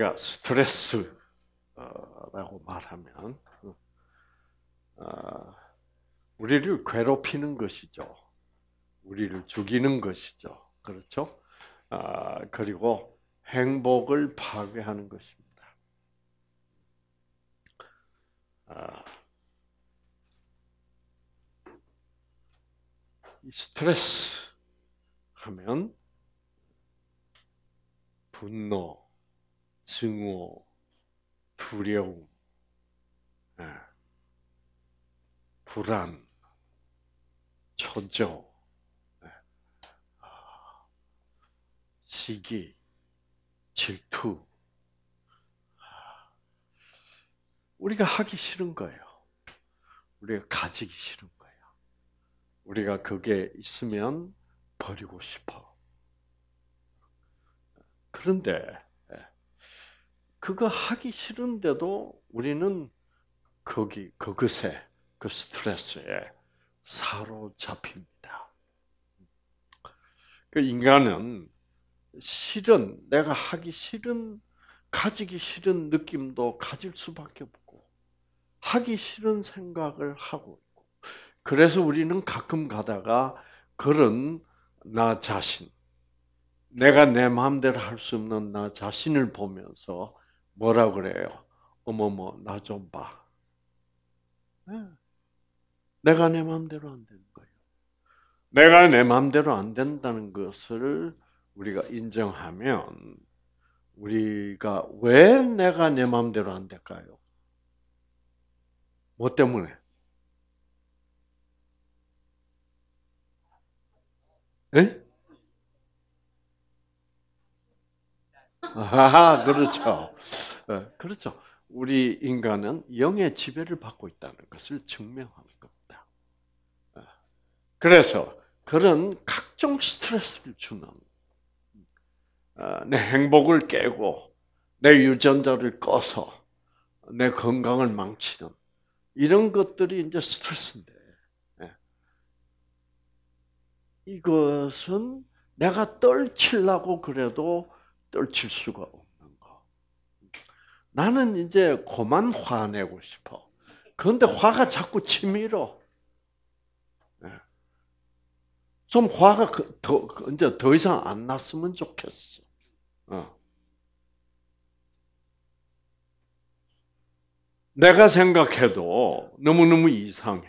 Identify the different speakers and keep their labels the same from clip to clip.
Speaker 1: 우리가 스트레스라고 말하면 어, 우리를 괴롭히는 것이죠. 우리를 죽이는 것이죠. 그렇죠? 아, 그리고 행복을 파괴하는 것입니다. 아, 스트레스 하면 분노, 증오, 두려움, 예. 불안, 초조, 예. 아, 시기, 질투. 아, 우리가 하기 싫은 거예요. 우리가 가지기 싫은 거예요. 우리가 그게 있으면 버리고 싶어. 그런데 그거 하기 싫은데도 우리는 거기 그것에 그 스트레스에 사로잡힙니다. 그 인간은 싫은 내가 하기 싫은 가지기 싫은 느낌도 가질 수밖에 없고 하기 싫은 생각을 하고 있고 그래서 우리는 가끔 가다가 그런 나 자신 내가 내 마음대로 할 수 없는 나 자신을 보면서 뭐라 그래요? 어머머 나 좀 봐. 네. 내가 내 마음대로 안 되는 거예요. 내가 내 마음대로 안 된다는 것을 우리가 인정하면 우리가 왜 내가 내 마음대로 안 될까요? 뭐 때문에? 에? 아, 그렇죠. 예, 그렇죠. 우리 인간은 영의 지배를 받고 있다는 것을 증명한 겁니다. 예, 그래서 그런 각종 스트레스를 주는 어, 내 행복을 깨고 내 유전자를 꺼서 내 건강을 망치는 이런 것들이 이제 스트레스인데 예, 이것은 내가 떨치려고 그래도 떨칠 수가 나는 이제 그만 화내고 싶어. 그런데 화가 자꾸 치밀어. 예. 좀 화가 그, 더 그, 이제 더 이상 안 났으면 좋겠어. 어. 내가 생각해도 너무너무 이상해.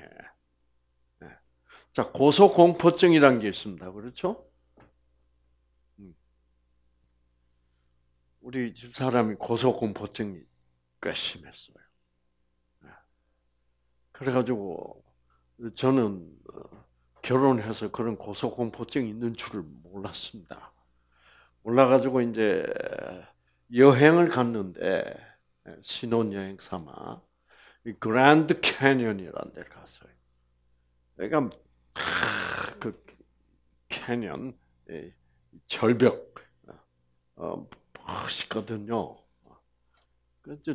Speaker 1: 예. 자, 고소공포증이라는 게 있습니다. 그렇죠? 우리 집 사람이 고소공포증이 꽤 심했어요. 예. 그래가지고 저는 어, 결혼해서 그런 고소공포증이 있는 줄을 몰랐습니다. 몰라가지고 이제 여행을 갔는데 예, 신혼여행 삼아 그랜드 캐년이라는 데 갔어요. 그러니까 그 캐년 절벽 어, 멋있거든요.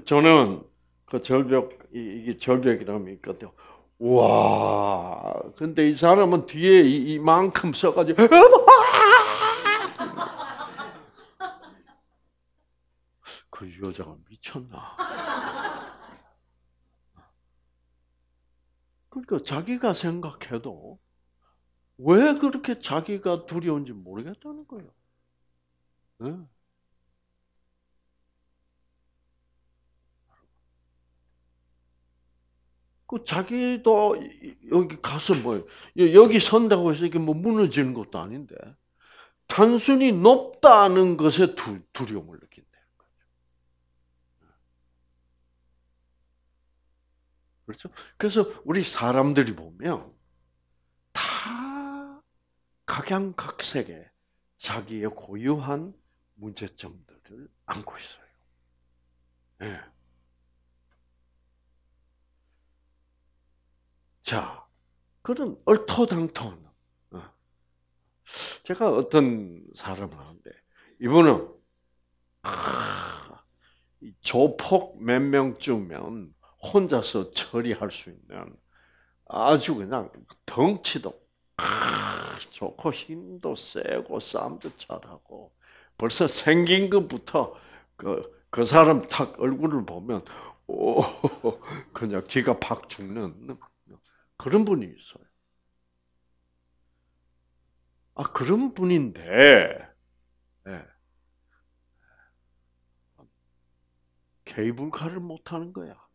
Speaker 1: 저는 그 절벽 이게 절벽이라면 있거든요. 와, 근데 이 사람은 뒤에 이만큼 써가지고 그 여자가 미쳤나? 그러니까 자기가 생각해도 왜 그렇게 자기가 두려운지 모르겠다는 거예요. 네? 그 자기도 여기 가서 뭐 여기 선다고 해서 이게 뭐 무너지는 것도 아닌데 단순히 높다는 것에 두, 두려움을 느낀다는 거죠. 그렇죠? 그래서 우리 사람들이 보면 다 각양각색의 자기의 고유한 문제점들을 안고 있어요. 예. 네. 자, 그런 얼토당토 어. 제가 어떤 사람을 하는데 이분은 아, 조폭 몇 명쯤면 혼자서 처리할 수 있는 아주 그냥 덩치도 아, 좋고 힘도 세고 싸움도 잘하고 벌써 생긴 것부터 그, 그 사람 탁 얼굴을 보면 오 그냥 기가 팍 죽는 그런 분이 있어요. 아, 그런 분인데, 네. 케이블카를 못 하는 거야.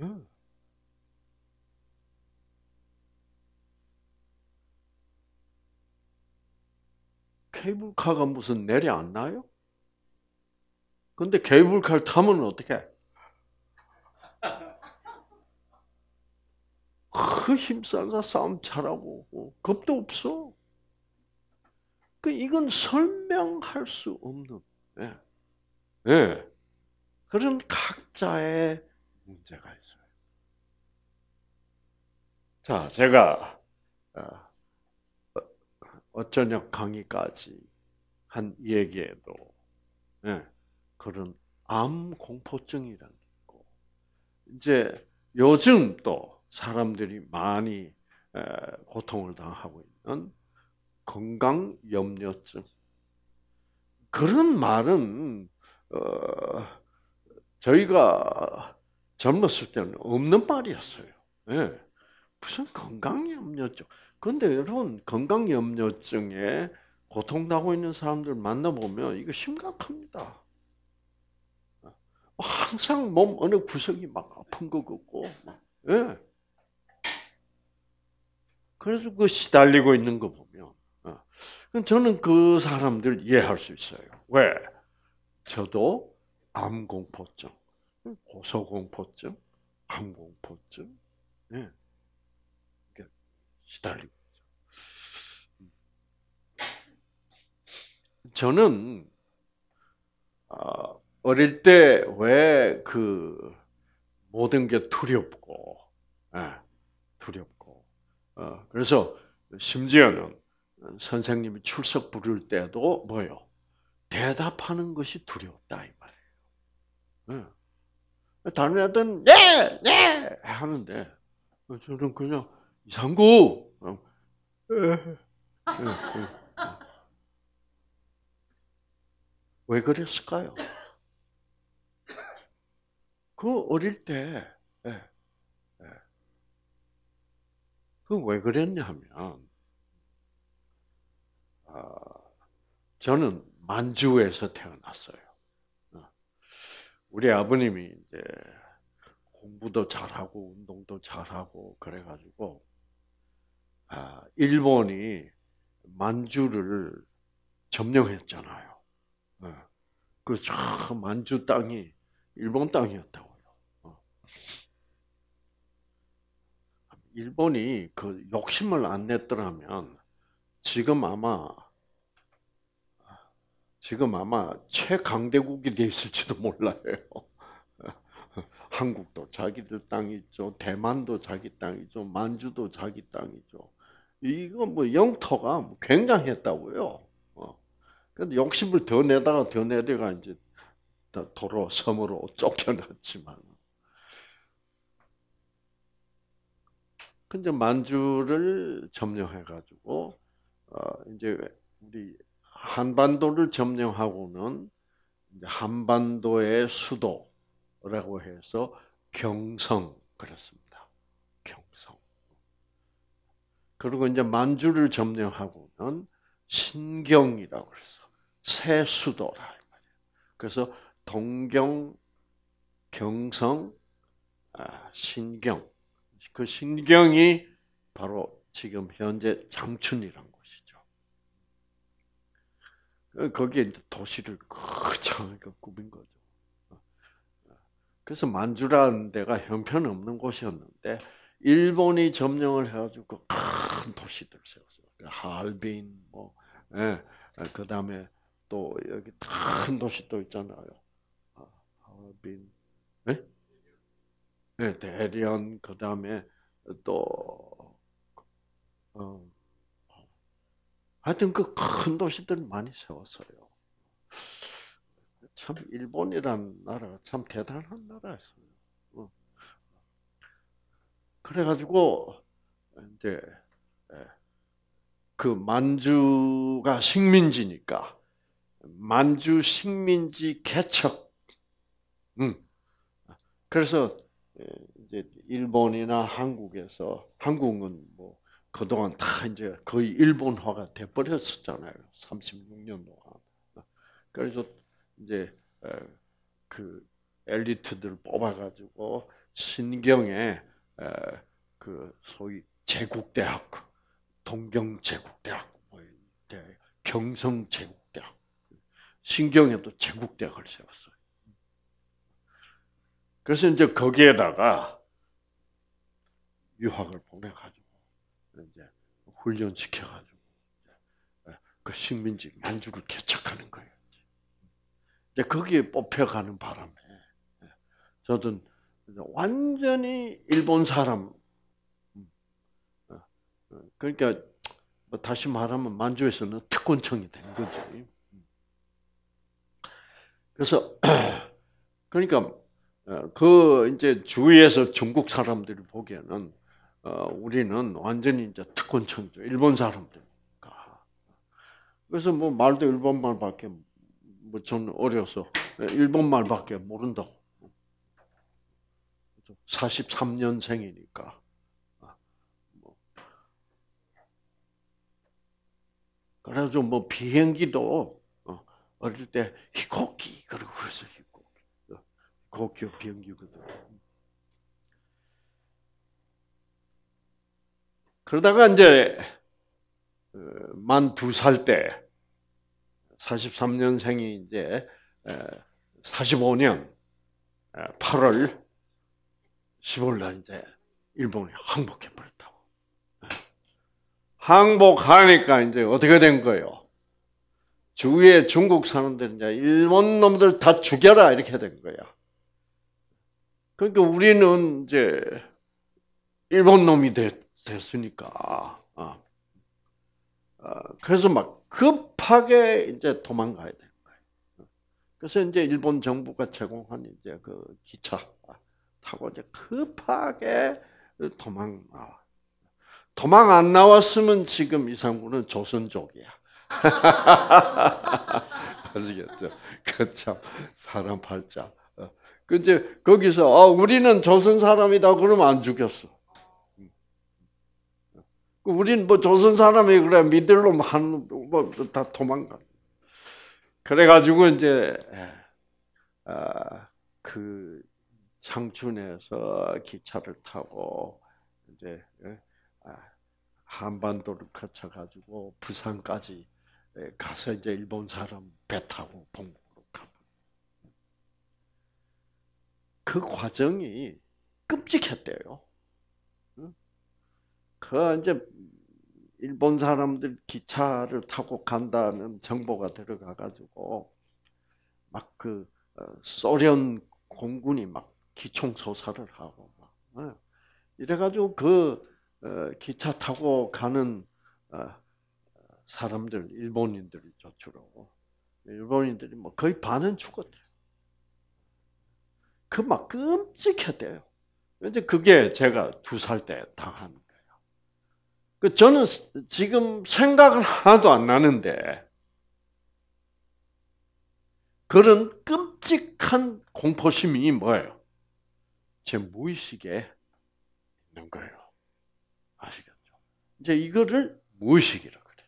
Speaker 1: 응. 케이블카가 무슨 내려 안 나요? 근데 케이블카를 타면 어떻게? 그 힘싸가 싸움 잘하고 어, 겁도 없어. 그 이건 설명할 수 없는. 예. 예. 그런 각자의 문제가 있어요. 자, 제가 어, 어쩌녁 강의까지 한 얘기에도 예, 그런 암 공포증이란 게 있고 이제 요즘 또 사람들이 많이 고통을 당하고 있는 건강 염려증. 그런 말은 어, 저희가 젊었을 때는 없는 말이었어요. 예. 무슨 건강 염려증? 근데 여러분 건강 염려증에 고통당고 있는 사람들 만나보면 이거 심각합니다. 항상 몸 어느 구석이 막 아픈 것 같고, 예. 그래서 그 시달리고 있는 거 보면 어, 저는 그 사람들 이해할 수 있어요. 왜? 저도 암공포증, 고소공포증, 암공포증, 예. 시달리고 있죠. 저는 어, 어릴 때 왜 그 모든 게 두렵고 예, 두렵고 어, 그래서 심지어는 선생님이 출석 부를 때도 뭐요? 대답하는 것이 두렵다 이 말이에요. 예. 다른 애들은 예, 예 하는데 저는 그냥 이상구 어, 예, 예, 왜 그랬을까요? 그 어릴 때 그건 왜 그랬냐면, 하 아, 어, 저는 만주에서 태어났어요. 어. 우리 아버님이 이제 공부도 잘하고 운동도 잘하고 그래가지고 아, 일본이 만주를 점령했잖아요. 어. 그 만주 땅이 일본 땅이었다고 일본이 그 욕심을 안 냈더라면 지금 아마 지금 아마 최강대국이 돼 있을지도 몰라요. 한국도 자기들 땅이죠. 대만도 자기 땅이죠. 만주도 자기 땅이죠. 이거 뭐 영토가 뭐 굉장했다고요. 근데 어. 욕심을 더 내다가 더 내다가 이제 도로 섬으로 쫓겨났지만 근데 만주를 점령해가지고 어, 이제 우리 한반도를 점령하고는 한반도의 수도라고 해서 경성 그렇습니다. 경성. 그리고 이제 만주를 점령하고는 신경이라고 그래서 새 수도라 말이에 그래서 동경, 경성, 아, 신경 그 신경이 바로 지금 현재 장춘이란 곳이죠. 거기에 도시를 거창하게 꾸민 거죠. 그래서 만주라는 데가 형편없는 곳이었는데 일본이 점령을 해가지고 그 큰 도시들 세웠어요. 그 할빈, 뭐, 예, 그 다음에 또 여기 큰 도시 또 있잖아요. 아, 할빈, 예? 네, 대련 그 다음에 또 어, 하여튼 그 큰 도시들 많이 세웠어요. 참 일본이란 나라가 참 대단한 나라였어요. 어. 그래가지고 이제 예, 그 만주가 식민지니까 만주 식민지 개척. 음. 그래서 예, 이제 일본이나 한국에서 한국은 뭐 그동안 다 이제 거의 일본화가 돼 버렸었잖아요. 36년 동안. 그래서 이제 어, 그 엘리트들 뽑아가지고 신경에 어, 그 소위 제국대학, 동경제국대학, 뭐 경성제국대학, 신경에도 제국대학을 세웠어. 그래서 이제 거기에다가 유학을 보내가지고 이제 훈련시켜가지고 그 식민지 만주를 개척하는 거예요. 이제 거기에 뽑혀가는 바람에 저는 완전히 일본 사람 음, 어, 어, 그러니까 뭐 다시 말하면 만주에서는 특권청이 된 거지. 음. 그래서 그러니까 어, 그 이제 주위에서 중국 사람들이 보기에는 어, 우리는 완전히 이제 특권 청주 일본 사람들. 그래서 뭐 말도 일본 말밖에 뭐 저는 어려서 예, 일본 말밖에 모른다고. 43년생이니까. 아, 뭐. 그래가뭐 비행기도 어, 어릴 때 히코키 그러고 그랬어요. 고교 병기거든. 그러다가 이제 어, 만두 살때 43년생이 이제 45년 8월 15일 날 이제 일본이 항복해 버렸다고. 항복하니까 이제 어떻게 된 거예요? 주위에 중국 사람들 이제 일본 놈들 다 죽여라 이렇게 된거예요 그러니까 우리는 이제 일본 놈이 됐, 으니까 어. 어, 그래서 막 급하게 이제 도망가야 되는 거예요. 그래서 이제 일본 정부가 제공한 이제 그 기차 타고 이제 급하게 도망 나와. 도망 안 나왔으면 지금 이상구는 조선족이야. 아시겠죠? 그참 사람 팔자. 그 이제 거기서 아, 우리는 조선 사람이다 그러면 안 죽였어. 그 우린 뭐 조선 사람이 그래 믿을로 한뭐 다 도망가. 그래가지고 이제 아, 그 창춘에서 기차를 타고 이제 예, 아, 한반도를 거쳐가지고 부산까지 예, 가서 이제 일본 사람 배 타고 봉그 과정이 끔찍했대요. 그 이제 일본 사람들 기차를 타고 간다는 정보가 들어가 가지고 막그 어, 소련 공군이 막 기총 소사를 하고 막 이래 가지고 그 어, 기차 타고 가는 어, 사람들 일본인들이 저 주로 일본인들이 뭐 거의 반은 죽었대. 그막 끔찍했대요. 근데 그게 제가 두 살 때 당한 거예요. 그 저는 지금 생각은 하나도 안 나는데 그런 끔찍한 공포심이 뭐예요? 제 무의식에 있는 거예요. 아시겠죠? 이제 이거를 무의식이라고 그래.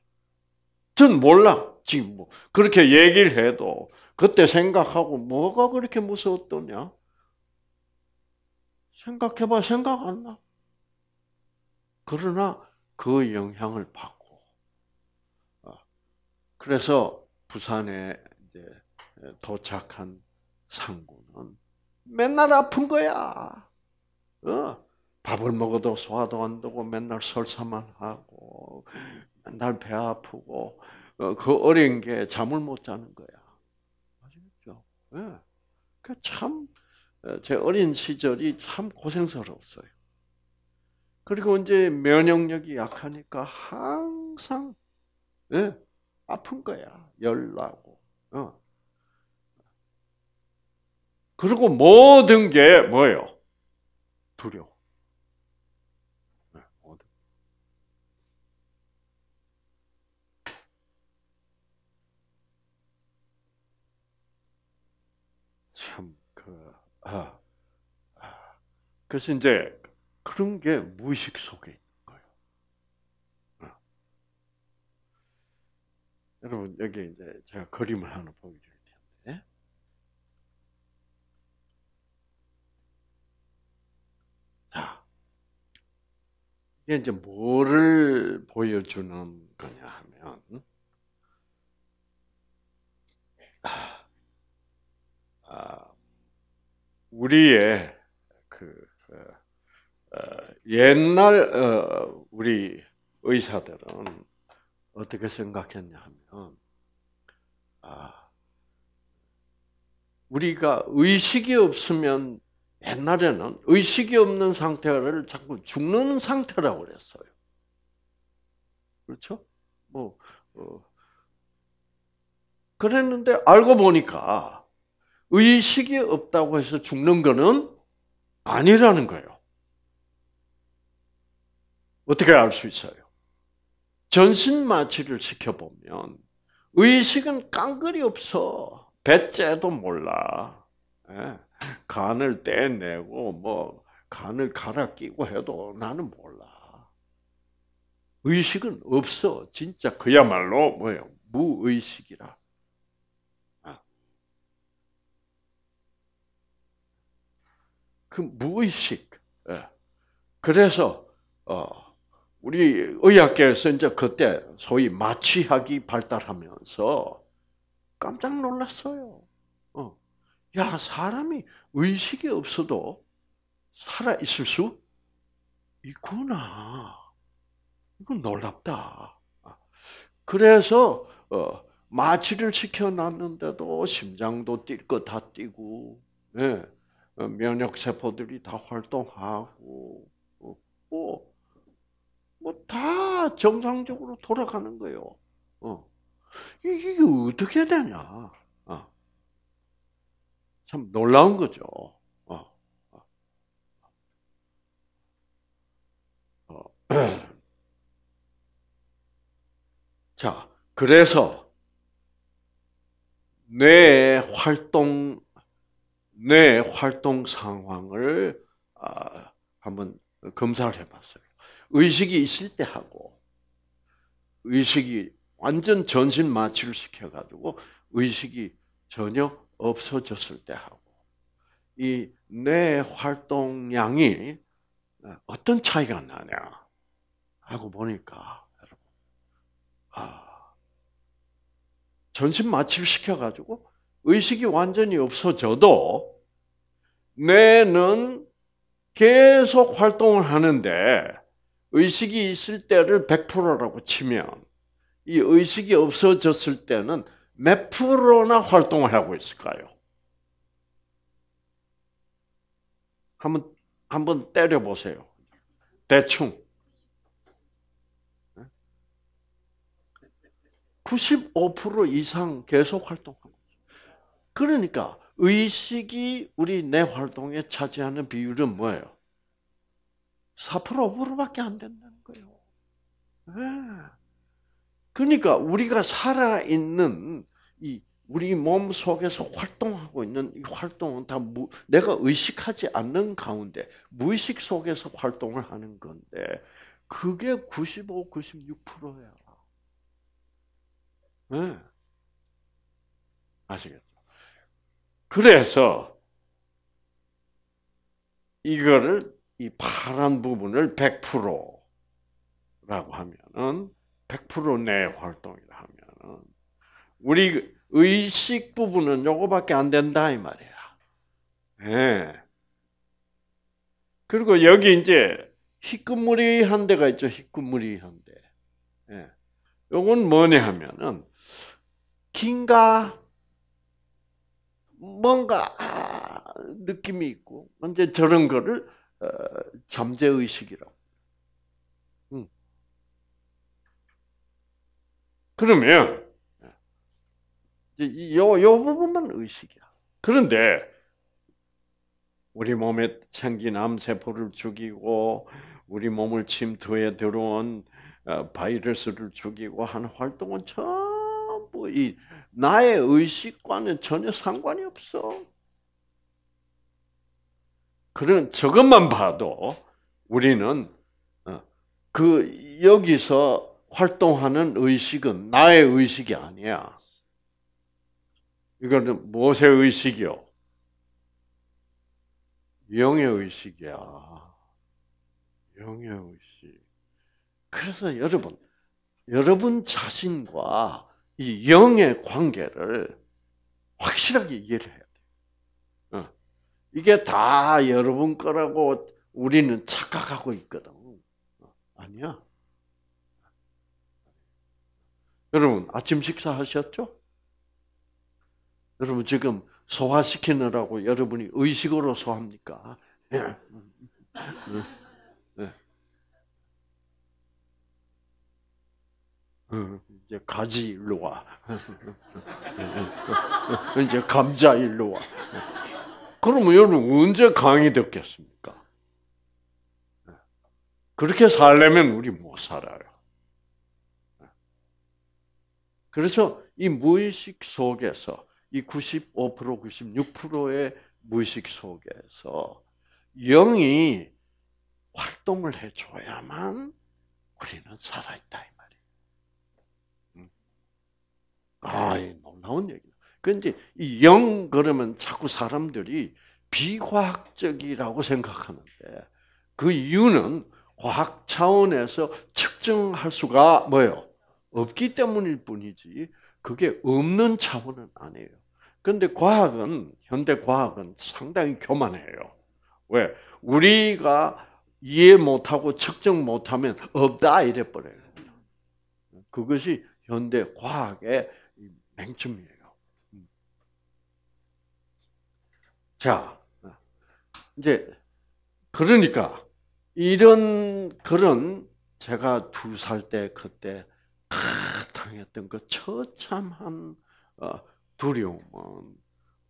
Speaker 1: 전 몰라. 지금 뭐 그렇게 얘기를 해도 그때 생각하고 뭐가 그렇게 무서웠더냐? 생각해봐 생각 안 나. 그러나 그 영향을 받고 어, 그래서 부산에 도착한 상구는 맨날 아픈 거야. 어? 밥을 먹어도 소화도 안 되고 맨날 설사만 하고 맨날 배 아프고 어, 그 어린 게 잠을 못 자는 거야. 아시겠죠? 예. 네. 그참 어, 제 어린 시절이 참 고생스러웠어요. 그리고 이제 면역력이 약하니까 항상 예, 아픈 거야. 열나고. 어. 그리고 모든 게 뭐예요? 두려워. 그래서 이제 그런 게 무의식 속에 있는 거예요. 어. 여러분 여기 이제 제가 그림을 하나 보여드릴 텐데 자 이게 이제 뭐를 보여주는 거냐 하면 아, 아 우리의 어, 옛날 어, 우리 의사들은 어떻게 생각했냐 하면 아, 우리가 의식이 없으면 옛날에는 의식이 없는 상태를 자꾸 죽는 상태라고 그랬어요. 그렇죠? 뭐 어, 그랬는데 알고 보니까 의식이 없다고 해서 죽는 거는 아니라는 거예요. 어떻게 알 수 있어요? 전신마취를 시켜보면 의식은 깡그리 없어. 배째도 몰라. 예. 간을 떼내고 뭐 간을 갈아 끼고 해도 나는 몰라. 의식은 없어. 진짜 그야말로 뭐예요? 무의식이라. 아. 그 무의식. 예. 그래서 어 우리 의학계에서 이제 그때 소위 마취학이 발달하면서 깜짝 놀랐어요. 어. 야, 사람이 의식이 없어도 살아있을 수 있구나. 이건 놀랍다. 어. 그래서, 어, 마취를 시켜놨는데도 심장도 뛸 것 다 뛰고, 예, 어, 면역세포들이 다 활동하고, 어, 어. 뭐다 정상적으로 돌아가는 거예요. 어. 이게 어떻게 되냐? 어. 참 놀라운 거죠. 어. 어. 자, 그래서 뇌 활동 뇌 활동 상황을 아, 한번 검사를 해봤어요. 의식이 있을 때 하고 의식이 완전 전신 마취를 시켜가지고 의식이 전혀 없어졌을 때 하고 이 뇌 활동량이 어떤 차이가 나냐 하고 보니까 여러분 아 전신 마취를 시켜가지고 의식이 완전히 없어져도 뇌는 계속 활동을 하는데 의식이 있을 때를 100%라고 치면 이 의식이 없어졌을 때는 몇 프로나 활동을 하고 있을까요? 한번 한번 때려 보세요. 대충 95% 이상 계속 활동하고 그러니까 의식이 우리 뇌 활동에 차지하는 비율은 뭐예요? 4% 5%밖에 안 된다는 거예요. 네. 그러니까 우리가 살아 있는 이 우리 몸 속에서 활동하고 있는 이 활동은 다 무, 내가 의식하지 않는 가운데 무의식 속에서 활동을 하는 건데 그게 95, 96%야. 네. 아시겠죠? 그래서 이거를 이 파란 부분을 100%라고 하면은 100%내 활동이라 하면은 우리 의식 부분은 요거밖에 안 된다 이 말이야. 예. 그리고 여기 이제 희끄무리한 데가 있죠. 희끄무리한 데. 예. 요건 뭐냐 하면은 긴가 뭔가 느낌이 있고 언제 저런 거를 어, 잠재 의식이라고. 음. 그러면 요, 요 부분만 의식이야. 그런데 우리 몸에 생긴 암세포를 죽이고 우리 몸을 침투에 들어온 어, 바이러스를 죽이고 한 활동은 전부 이 나의 의식과는 전혀 상관이 없어. 그런 저것만 봐도 우리는 어, 그 여기서 활동하는 의식은 나의 의식이 아니야. 이거는 무엇의 의식이요? 영의 의식이야. 영의 의식. 그래서 여러분, 여러분 자신과 이 영의 관계를 확실하게 이해를 해 이게 다 여러분 거라고 우리는 착각하고 있거든. 아니야. 여러분, 아침 식사 하셨죠? 여러분, 지금 소화시키느라고 여러분이 의식으로 소합니까? 예. 예. 예. 이제 가지 일로 와. 이제 감자 일로 와. 그러면 여러분 언제 강이 됐겠습니까? 그렇게 살려면 우리 못 살아요. 그래서 이 무의식 속에서 이95% 96%의 무의식 속에서 영이 활동을 해줘야만 우리는 살아있다 이 말이에요. 아, 놀라운 얘기. 그런데 이영 그러면 자꾸 사람들이 비과학적이라고 생각하는데 그 이유는 과학 차원에서 측정할 수가 뭐요 없기 때문일 뿐이지 그게 없는 차원은 아니에요. 그런데 과학은 현대 과학은 상당히 교만해요. 왜 우리가 이해 못하고 측정 못하면 없다 이래 버려요. 그것이 현대 과학의 맹점이에요. 자, 이제, 그러니까, 이런 글은 제가 두 살 때 그때 당했던 그 처참한 어, 두려움은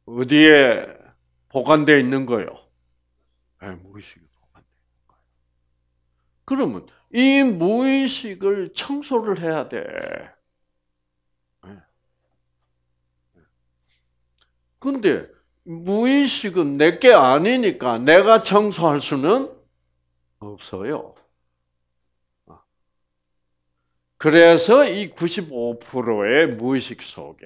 Speaker 1: 어디에 보관되어 있는 거요? 예, 무의식에 보관되어 있는 거요 그러면 이 무의식을 청소를 해야 돼. 예. 예. 근데 무의식은 내게 아니니까 내가 청소할 수는 없어요. 아. 그래서 이 95%의 무의식 속에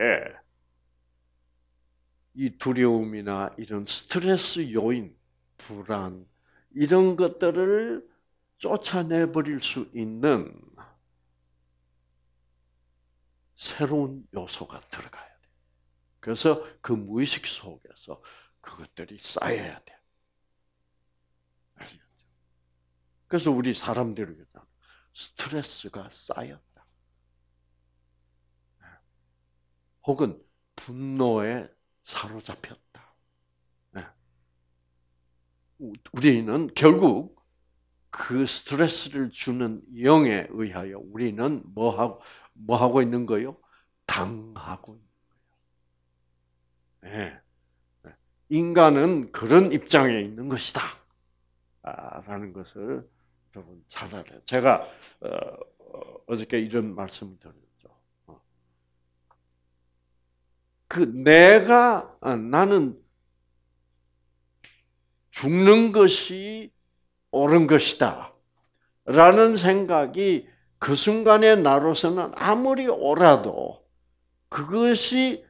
Speaker 1: 이 두려움이나 이런 스트레스 요인, 불안, 이런 것들을 쫓아내버릴 수 있는 새로운 요소가 들어가요. 그래서 그 무의식 속에서 그것들이 쌓여야 돼. 알겠죠? 그래서 우리 사람들이 스트레스가 쌓였다. 네. 혹은 분노에 사로잡혔다. 네. 우리는 결국 그 스트레스를 주는 영에 의하여 우리는 뭐 하고 뭐 하고 있는 거요? 당하고 예. 인간은 그런 입장에 있는 것이다. 아, 라는 것을 여러분 잘 알아요. 제가 어, 어, 어저께 이런 말씀을 드렸죠. 어. 그 내가 아, 나는 죽는 것이 옳은 것이다. 라는 생각이 그 순간에 나로서는 아무리 오라도 그것이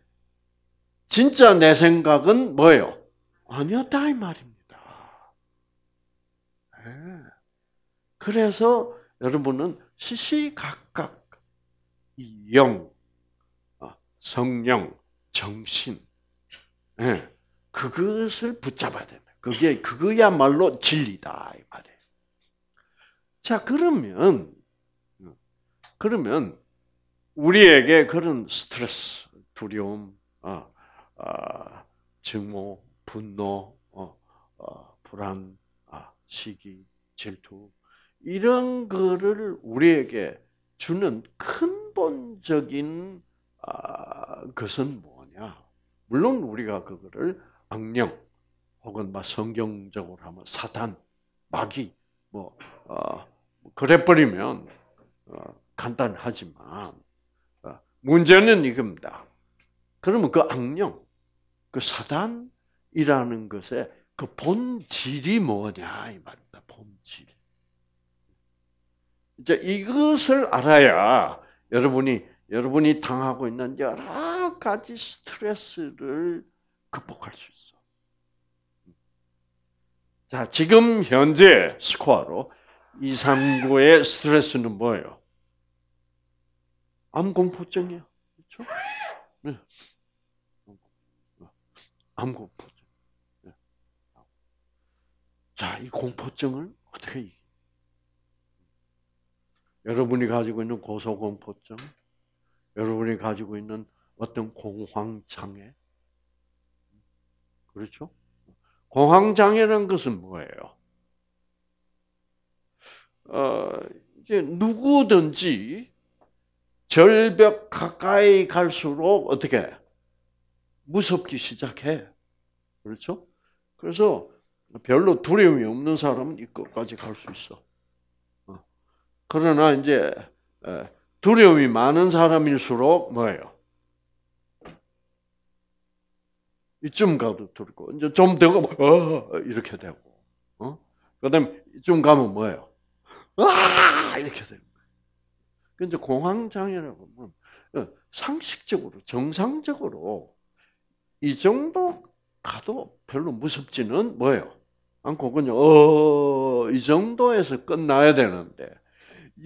Speaker 1: 진짜 내 생각은 뭐예요? 아니었다 이 말입니다. 예. 그래서 여러분은 시시각각 영, 어, 성령, 정신 예, 그것을 붙잡아야 됩니다. 그게 그거야말로 진리다 이 말이에요. 자 그러면 그러면 우리에게 그런 스트레스, 두려움, 아, 아, 증오, 분노, 어, 어, 불안, 아, 시기, 질투 이런 거를 우리에게 주는 근본적인 아, 것은 뭐냐? 물론 우리가 그거를 악령 혹은 막 성경적으로 하면 사단 마귀 뭐 어, 뭐 그래 버리면 어, 간단하지만 어, 문제는 이겁니다. 그러면 그 악령 그 사단이라는 것의 그 본질이 뭐냐 이 말입니다. 본질. 이제 이것을 알아야 여러분이 여러분이 당하고 있는 여러 가지 스트레스를 극복할 수 있어. 자, 지금 현재 스코어로 239의 스트레스는 뭐예요? 암 공포증이야. 그렇죠? 네. 아고것죠 예. 자, 이 공포증을 어떻게 이기? 여러분이 가지고 있는 고소공포증, 여러분이 가지고 있는 어떤 공황장애, 그렇죠? 공황장애라는 것은 뭐예요? 어, 이제 누구든지 절벽 가까이 갈수록 어떻게 무섭기 시작해. 그렇죠? 그래서 별로 두려움이 없는 사람은 이 끝까지 갈 수 있어. 어. 그러나 이제 두려움이 많은 사람일수록 뭐예요? 이쯤 가도 두렵고 이제 좀 되고 어, 이렇게 되고 어? 그다음 이쯤 가면 뭐예요? 아 이렇게 되는 거 근데 공황 장애라고 하면 어, 상식적으로 정상적으로 이 정도 가도 별로 무섭지는 뭐예요? 않고 그냥 어, 이 정도에서 끝나야 되는데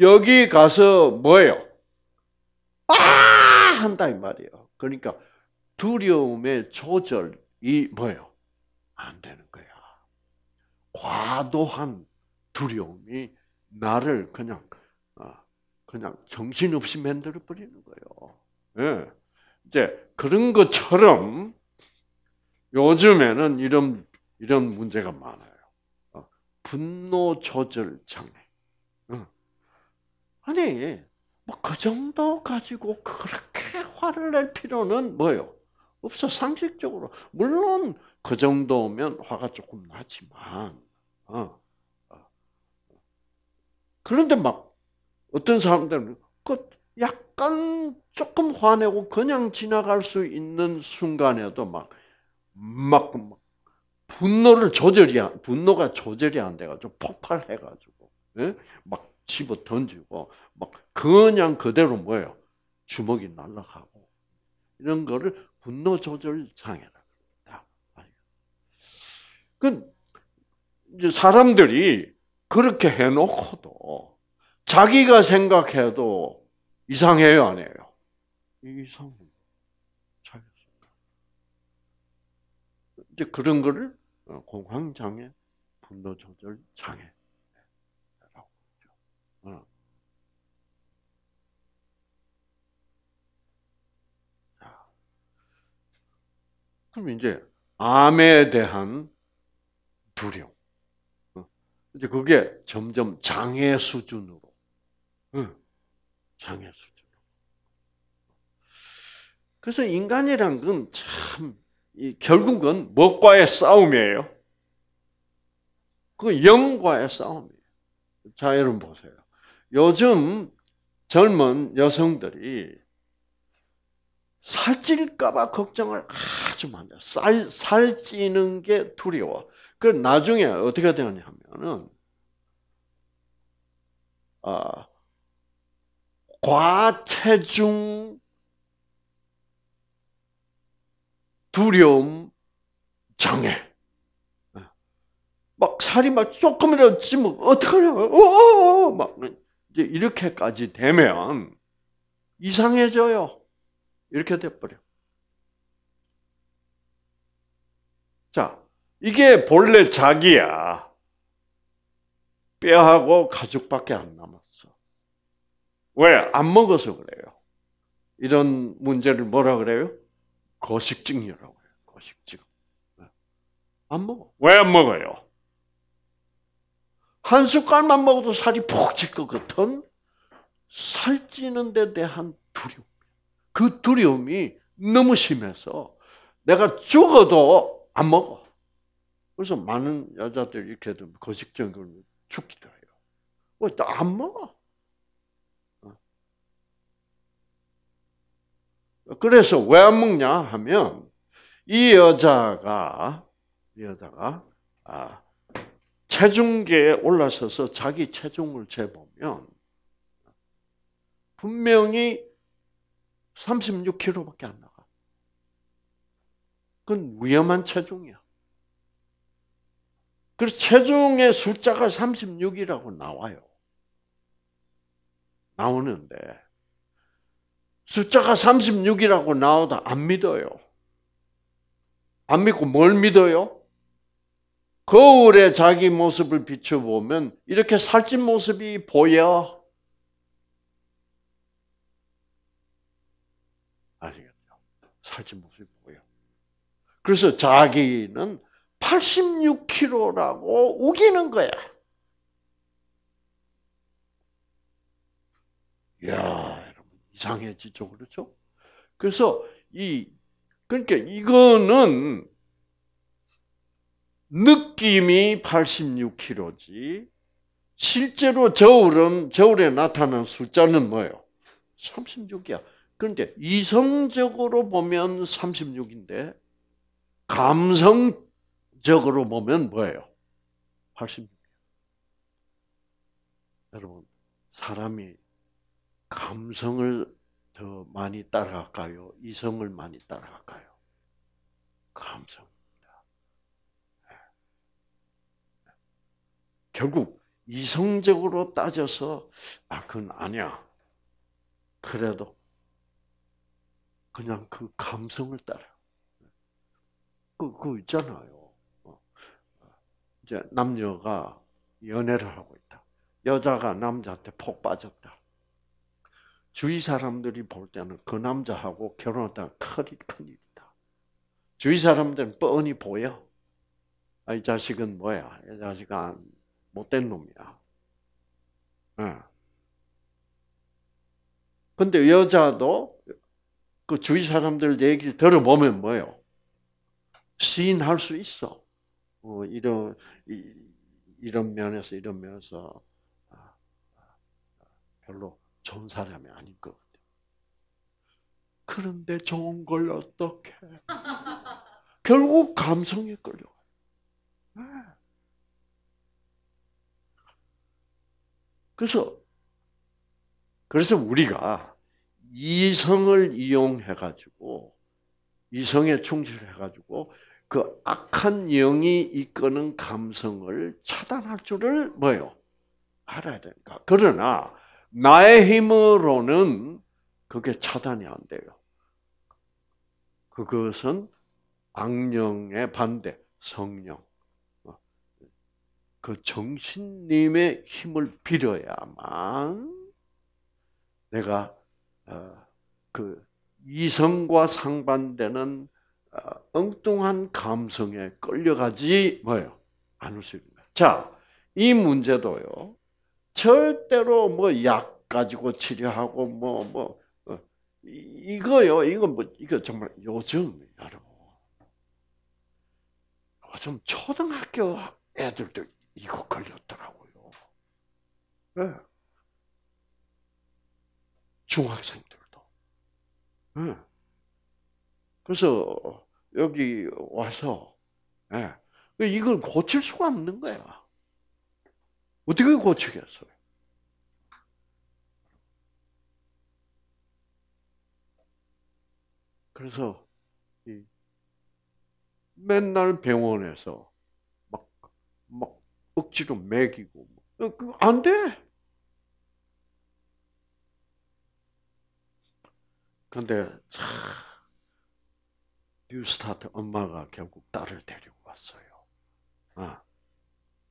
Speaker 1: 여기 가서 뭐예요? 아 한다 이 말이에요. 그러니까 두려움의 조절이 뭐예요? 안 되는 거야. 과도한 두려움이 나를 그냥 어, 그냥 정신없이 만들어 버리는 거예요. 예. 이제 그런 것처럼 요즘에는 이런 이런 문제가 많아요. 어, 분노 조절 장애. 어. 아니 뭐 그 정도 가지고 그렇게 화를 낼 필요는 뭐요? 없어 상식적으로 물론 그 정도면 화가 조금 나지만 어, 그런데 막 어떤 사람들은 그 약간 조금 화내고 그냥 지나갈 수 있는 순간에도 막 막, 막 분노를 조절이 안, 분노가 조절이 안 돼가지고 폭발해가지고 예? 막 집어 던지고 막 그냥 그대로 뭐예요? 주먹이 날라가고 이런 거를 분노 조절 장애라 합니다. 그 이제 사람들이 그렇게 해놓고도 자기가 생각해도 이상해요, 안 해요? 이상해요. 이제 그런 거를 어, 공황 장애, 분노 조절 장애라고 하죠. 어. 그럼 이제 암에 대한 두려움. 어. 이제 그게 점점 장애 수준으로, 장애 수준 그래서 인간이란 건참 결국은 무엇과의 싸움이에요? 그 영과의 싸움이에요. 자, 여러분 보세요. 요즘 젊은 여성들이 살찔까봐 걱정을 아주 많이 해요. 살, 살찌는 게 두려워. 그 나중에 어떻게 되느냐 하면은, 아, 과체중 두려움, 장애. 막 살이 막 조금이라도 찌면 어떡하냐, 어, 어, 어, 막 이제 이렇게까지 되면 이상해져요. 이렇게 돼버려. 자, 이게 본래 자기야. 뼈하고 가죽밖에 안 남았어. 왜? 안 먹어서 그래요. 이런 문제를 뭐라 그래요? 거식증이라고 해요. 거식증. 네. 안 먹어. 왜 안 먹어요? 한 숟갈만 먹어도 살이 푹찔것 같은 살찌는 데 대한 두려움. 그 두려움이 너무 심해서 내가 죽어도 안 먹어. 그래서 많은 여자들이 렇게 거식증으로 죽기도 해요. 왜안 먹어? 그래서 왜 안 먹냐 하면 이 여자가 이 여자가 아, 체중계에 올라서서 자기 체중을 재보면 분명히 36kg밖에 안 나가. 그건 위험한 체중이야. 그래서 체중의 숫자가 36이라고 나와요. 나오는데 숫자가 36이라고 나오다 안 믿어요. 안 믿고 뭘 믿어요? 거울에 자기 모습을 비춰보면 이렇게 살찐 모습이 보여. 아시겠죠? 살찐 모습이 보여. 그래서 자기는 86kg라고 우기는 거야. 야, 장해지죠. 그렇죠? 그래서 이 그러니까 이거는 느낌이 86kg지 실제로 저울은 저울에 나타난 숫자는 뭐예요? 36이야. 그런데 그러니까 이성적으로 보면 36인데 감성적으로 보면 뭐예요? 86. 여러분 사람이 감성을 더 많이 따라갈까요? 이성을 많이 따라갈까요? 감성입니다. 예. 결국 이성적으로 따져서 아 그건 아니야. 그래도 그냥 그 감성을 따라. 그, 그 있잖아요. 어, 어, 이제 남녀가 연애를 하고 있다. 여자가 남자한테 폭 빠졌다. 주위 사람들이 볼 때는 그 남자하고 결혼했다는 큰일, 큰일이다. 주위 사람들은 뻔히 보여. 아, 이 자식은 뭐야? 이 자식은 못된 놈이야. 응. 근데 여자도 그 주위 사람들 얘기를 들어보면 뭐요? 시인할 수 있어. 어, 이런, 이, 이런 면에서, 이런 면에서 아, 아, 별로 좋은 사람이 아닌 것 같아요. 그런데 좋은 걸 어떻게? 결국 감성에 끌려가요. 네. 그래서 그래서 우리가 이성을 이용해 가지고 이성에 충실해 가지고 그 악한 영이 이끄는 감성을 차단할 줄을 뭐요 알아야 됩니다. 그러나 나의 힘으로는 그게 차단이 안 돼요. 그것은 악령의 반대, 성령. 그 정신님의 힘을 빌어야만 내가 어, 그 이성과 상반되는 어, 엉뚱한 감성에 끌려가지 뭐요 않을 수 있습니다. 자, 이 문제도요. 절대로 뭐 약 가지고 치료하고 뭐뭐 뭐, 뭐 어, 이거요. 이거 뭐 이거 정말 요즘 여러분. 요즘 초등학교 애들도 이거 걸렸더라고요. 네. 중학생들도. 네. 그래서 여기 와서 네. 예. 이걸 고칠 수가 없는 거야. 어떻게 고치겠어요? 그래서 맨날 병원에서 막, 막 억지로 먹이고 뭐. 어, 안 돼. 근데 참 뉴스타트 엄마가 결국 딸을 데리고 왔어요. 아,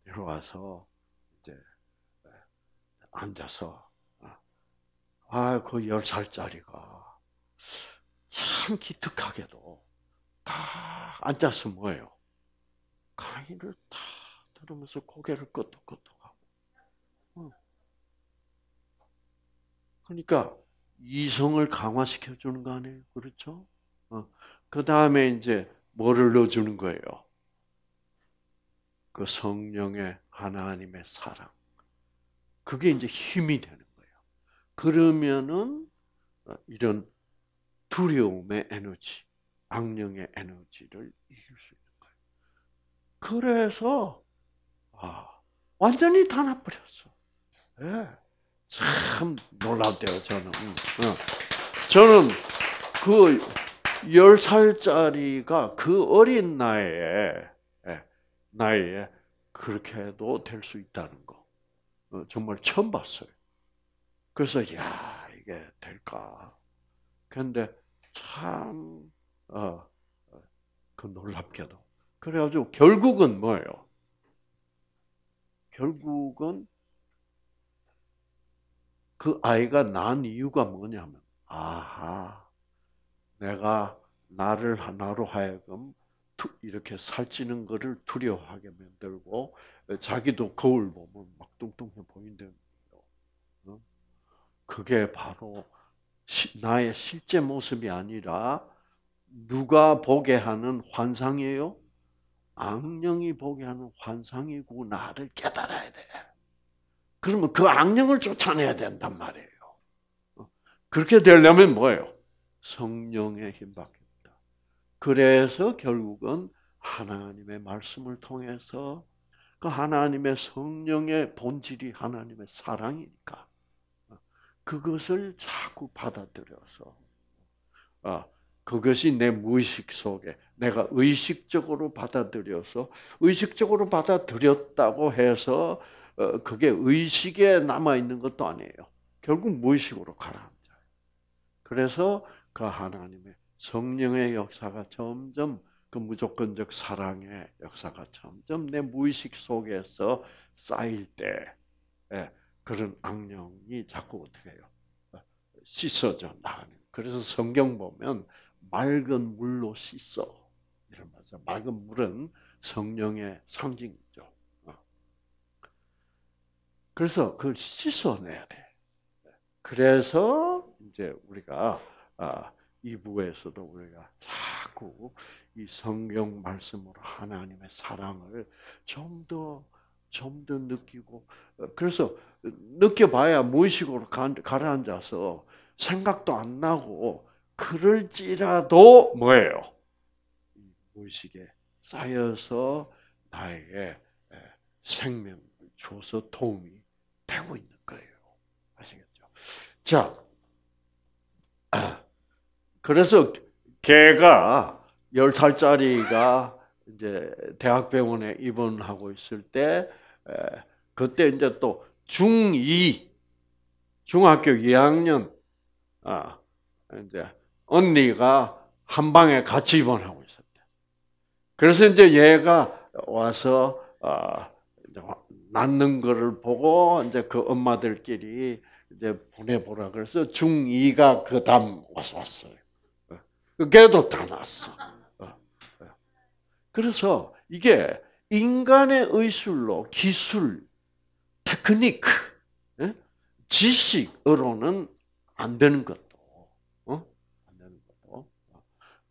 Speaker 1: 데려와서 이제 앉아서 아그 열살짜리가 참 기특하게도 다 앉아서 뭐예요? 강의를 다 들으면서 고개를 끄덕끄덕하고. 그러니까 이성을 강화시켜 주는 거 아니에요, 그렇죠? 어. 그 다음에 이제 뭐를 넣어주는 거예요? 그 성령의 하나님의 사랑. 그게 이제 힘이 되는 거예요. 그러면은 이런 두려움의 에너지, 악령의 에너지를 이길 수 있는 거예요. 그래서 아, 완전히 다 나버렸어. 예. 참 놀랍대요 저는. 응. 저는 그1살짜리가그 어린 나이에 예, 나이에 그렇게 해도 될 수 있다는 거 어, 정말 처음 봤어요. 그래서 야 이게 될까? 근데 참, 어, 그 놀랍게도. 그래가지고 결국은 뭐예요? 결국은 그 아이가 난 이유가 뭐냐면, 아하, 내가 나를 하나로 하여금 이렇게 살찌는 것을 두려워하게 만들고 자기도 거울 보면 막 뚱뚱해 보인다요 그게 바로 나의 실제 모습이 아니라 누가 보게 하는 환상이에요? 악령이 보게 하는 환상이고 나를 깨달아야 돼. 그러면 그 악령을 쫓아내야 된단 말이에요. 어? 그렇게 되려면 뭐예요? 성령의 힘밖입니다. 그래서 결국은 하나님의 말씀을 통해서 그 하나님의 성령의 본질이 하나님의 사랑이니까 그것을 자꾸 받아들여서 아 그것이 내 무의식 속에 내가 의식적으로 받아들여서 의식적으로 받아들였다고 해서 어, 그게 의식에 남아 있는 것도 아니에요. 결국 무의식으로 가라앉아요. 그래서 그 하나님의 성령의 역사가 점점 그 무조건적 사랑의 역사가 점점 내 무의식 속에서 쌓일 때 예, 그런 악령이 자꾸 어떻게 해요? 씻어져 나가는. 그래서 성경 보면 맑은 물로 씻어. 이런 말이죠. 맑은 물은 성령의 상징이죠. 어. 그래서 그걸 씻어내야 돼. 그래서 이제 우리가 아, 이부에서도 우리가 자꾸 이 성경 말씀으로 하나님의 사랑을 좀더 좀더 느끼고 어, 그래서 느껴봐야 무의식으로 가라앉아서 생각도 안 나고 그럴지라도 뭐예요? 무의식에 쌓여서 나에게 생명을 줘서 도움이 되고 있는 거예요. 아시겠죠? 자, 그래서 개가 열 살짜리가 이제 대학병원에 입원하고 있을 때 예, 그때 이제 또 중2 중학교 2학년 아 이제 언니가 한 방에 같이 입원하고 있었대. 그래서 이제 얘가 와서 아 낳는 거를 보고 이제 그 엄마들끼리 이제 보내보라 그래서 중2가 그 다음 와서 왔어요. 걔도 어, 그 다 낳았어. 어, 어. 그래서 이게 인간의 의술로 기술, 테크닉, 예? 지식으로는 안 되는 것도, 어? 안 되는 것도.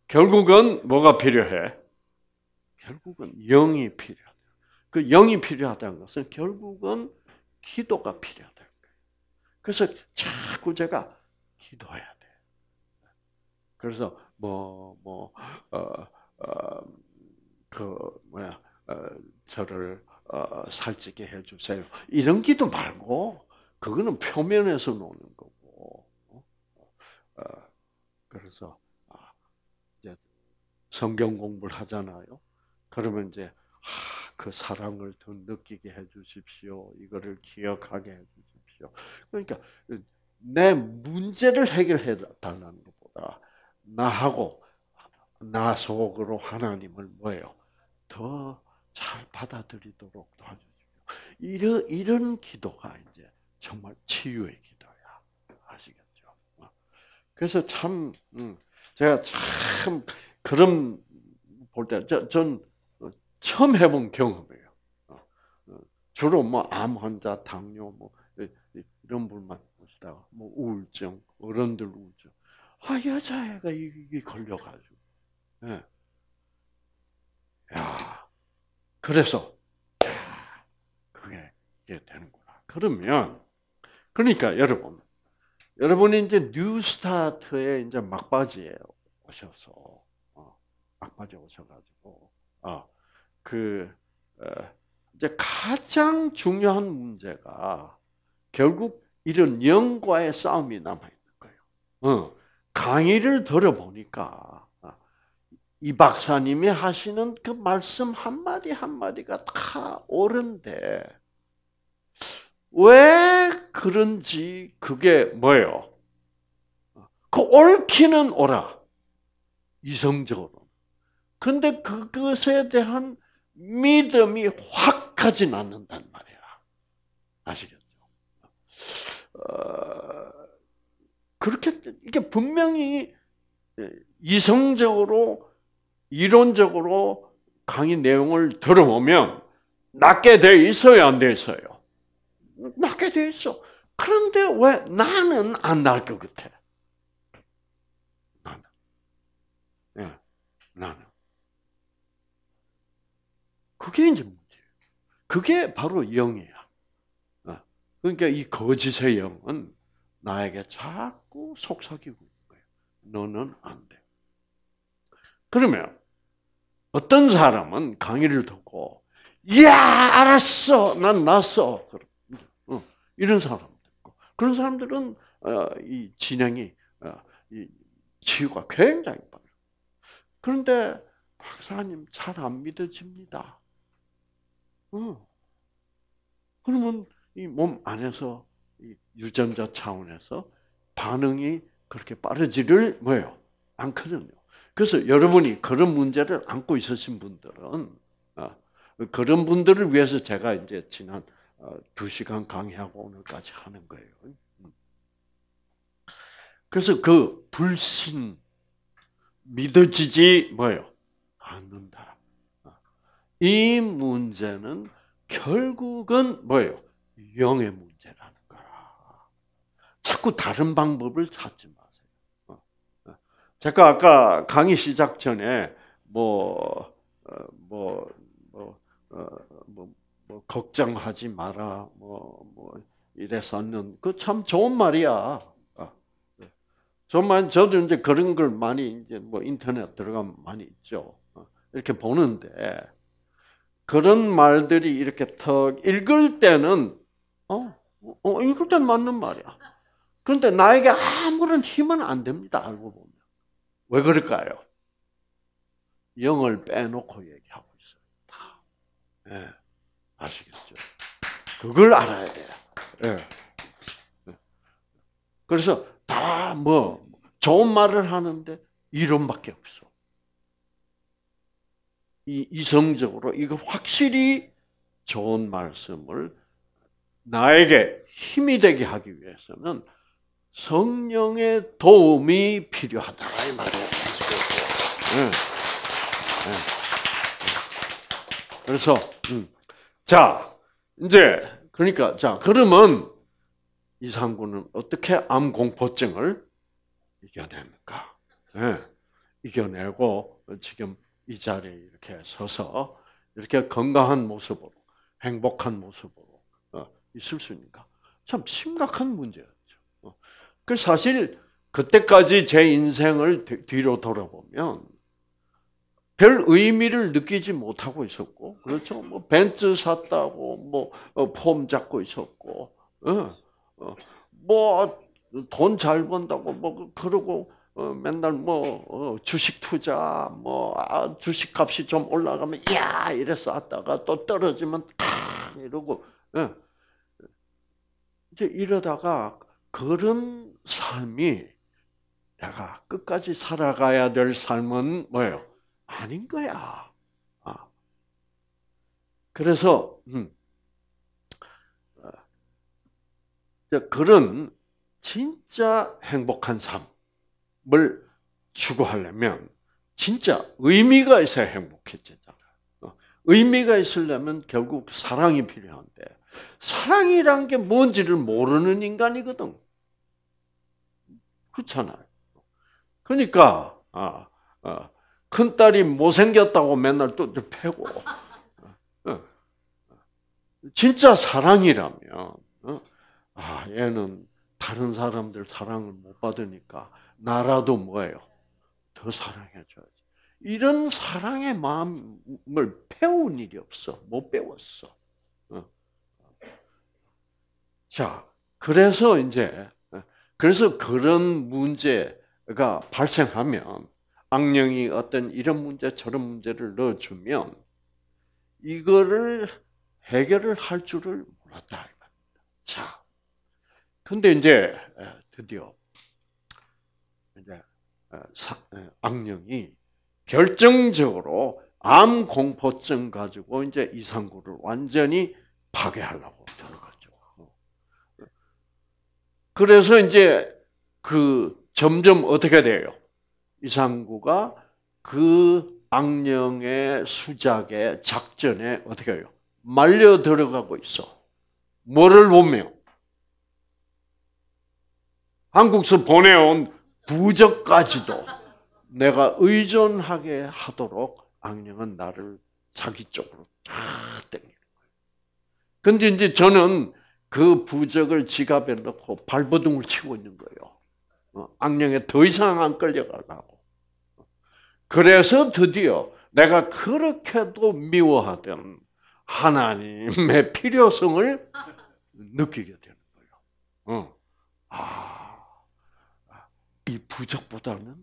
Speaker 1: 결국은 뭐가 필요해? 결국은 영이 필요하다. 그 영이 필요하다는 것은 결국은 기도가 필요하다는 거예요. 그래서 자꾸 제가 기도해야 돼. 그래서 뭐 뭐어그 어, 뭐야 어, 저를 어, 살찌게 해주세요. 이런 기도 말고 그거는 표면에서 노는 거고. 어, 그래서 아, 이제 성경 공부를 하잖아요. 그러면 이제 아, 그 사랑을 더 느끼게 해주십시오. 이거를 기억하게 해주십시오. 그러니까 내 문제를 해결해 달라는 것보다 나하고 나 속으로 하나님을 뭐예요? 더잘 받아들이도록 도와주시고 이런 이런 기도가 이제 정말 치유의 기도야 아시겠죠? 어. 그래서 참 음, 제가 참 그런 볼때전 처음 해본 경험이에요. 어, 어, 주로 뭐 암 환자, 당뇨 뭐 이런 분만 보시다가 뭐 우울증, 어른들 우울증. 아 여자애가 이게 걸려가지고, 예. 야 그래서 그게 되는구나. 그러면 그러니까 여러분 여러분이 이제 뉴스타트의 이제 막바지에 오셔서 어, 막바지 오셔가지고 어, 그 어, 이제 가장 중요한 문제가 결국 이런 영과의 싸움이 남아 있는 거예요. 어, 강의를 들어보니까 이 박사님이 하시는 그 말씀 한마디 한마디가 다 옳은데, 왜 그런지 그게 뭐예요? 그 옳기는 옳아. 이성적으로. 근데 그것에 대한 믿음이 확 가진 않는단 말이야. 아시겠죠? 어, 그렇게, 이게 분명히 이성적으로 이론적으로 강의 내용을 들어보면 낫게돼 있어요, 안 돼 있어요? 낮게 돼 있어. 그런데 왜 나는 안 날 것 같아? 나는. 예, 나는. 그게 이제 문제예요. 그게 바로 영이야. 예, 그러니까 이 거짓의 영은 나에게 자꾸 속삭이고 있는 거예요. 너는 안 돼. 그러면 어떤 사람은 강의를 듣고 야 알았어 난 났어 이런 사람 있고 그런 사람들은 어, 이 진행이 어, 이 치유가 굉장히 빨라. 그런데 박사님 잘 안 믿어집니다. 응. 어. 그러면 이 몸 안에서 이 유전자 차원에서 반응이 그렇게 빠르지를 뭐요 않거든요. 그래서 여러분이 그런 문제를 안고 있으신 분들은 어, 그런 분들을 위해서 제가 이제 지난 어, 두 시간 강의하고 오늘까지 하는 거예요. 음. 그래서 그 불신 믿어지지 뭐요 않는다. 어, 이 문제는 결국은 뭐예요? 영의 문제라는 거라. 자꾸 다른 방법을 찾지 마. 제가 아까 강의 시작 전에 뭐, 어, 뭐, 뭐, 어, 뭐, 뭐 걱정하지 마라, 뭐, 뭐, 이랬었는, 그 참 좋은 말이야. 아, 네. 정말 저도 이제 그런 걸 많이 이제 뭐 인터넷 들어가면 많이 있죠. 어, 이렇게 보는데 그런 말들이 이렇게 턱 읽을 때는 어, 어 읽을 때 맞는 말이야. 그런데 나에게 아무런 힘은 안 됩니다. 알고 보면. 왜 그럴까요? 영을 빼놓고 얘기하고 있어요. 다. 예. 아시겠죠? 그걸 알아야 돼요. 예. 예. 그래서 다 뭐 좋은 말을 하는데 이론밖에 없어. 이 이성적으로 이거 확실히 좋은 말씀을 나에게 힘이 되게 하기 위해서는 성령의 도움이 필요하다 이 말이에요. 응. 예. 응. 예. 예. 그래서 응. 음. 자 이제 그러니까 자 그러면 이상구는 어떻게 암 공포증을 이겨냅니까? 네. 이겨내고 지금 이 자리에 이렇게 서서 이렇게 건강한 모습으로 행복한 모습으로 어, 있을 수 있는가? 참 심각한 문제예요. 그 사실 그때까지 제 인생을 뒤로 돌아보면 별 의미를 느끼지 못하고 있었고, 그렇죠? 뭐 벤츠 샀다고 뭐폼 어, 잡고 있었고, 어, 어, 뭐 돈 잘 번다고 뭐 그, 그러고 맨날 뭐 주식 투자 뭐 아, 주식값이 좀 올라가면 야 이래 쌓다가또 떨어지면 탁 이러고 예. 이제 이러다가 그런 삶이 내가 끝까지 살아가야 될 삶은 뭐예요? 아닌 거야. 아. 그래서 음. 아. 그런 진짜 행복한 삶을 추구하려면 진짜 의미가 있어야 행복해지잖아 어. 의미가 있으려면 결국 사랑이 필요한데 사랑이란 게 뭔지를 모르는 인간이거든. 그렇잖아요. 그러니까 아, 아, 큰 딸이 못생겼다고 맨날 또 패고 어, 어. 진짜 사랑이라면 어, 아 얘는 다른 사람들 사랑을 못 받으니까 나라도 뭐예요 더 사랑해줘야지 이런 사랑의 마음을 배운 일이 없어 못 배웠어 자 그래서 이제 그래서 그런 문제가 발생하면 악령이 어떤 이런 문제 저런 문제를 넣어주면 이거를 해결을 할 줄을 몰랐다 이겁니다. 자, 근데 이제 드디어 이제 악령이 결정적으로 암 공포증 가지고 이제 이상구를 완전히 파괴하려고 그래서 이제 그 점점 어떻게 돼요? 이상구가 그 악령의 수작에 작전에 어떻게 해요? 말려 들어가고 있어. 뭐를 보며? 한국서 보내온 부적까지도 내가 의존하게 하도록 악령은 나를 자기 쪽으로 다 땡기는 거예요. 근데 이제 저는 그 부적을 지갑에 넣고 발버둥을 치고 있는 거예요. 어, 악령에 더 이상 안 끌려가려고. 그래서 드디어 내가 그렇게도 미워하던 하나님의 필요성을 느끼게 되는 거예요. 어. 아, 이 부적보다는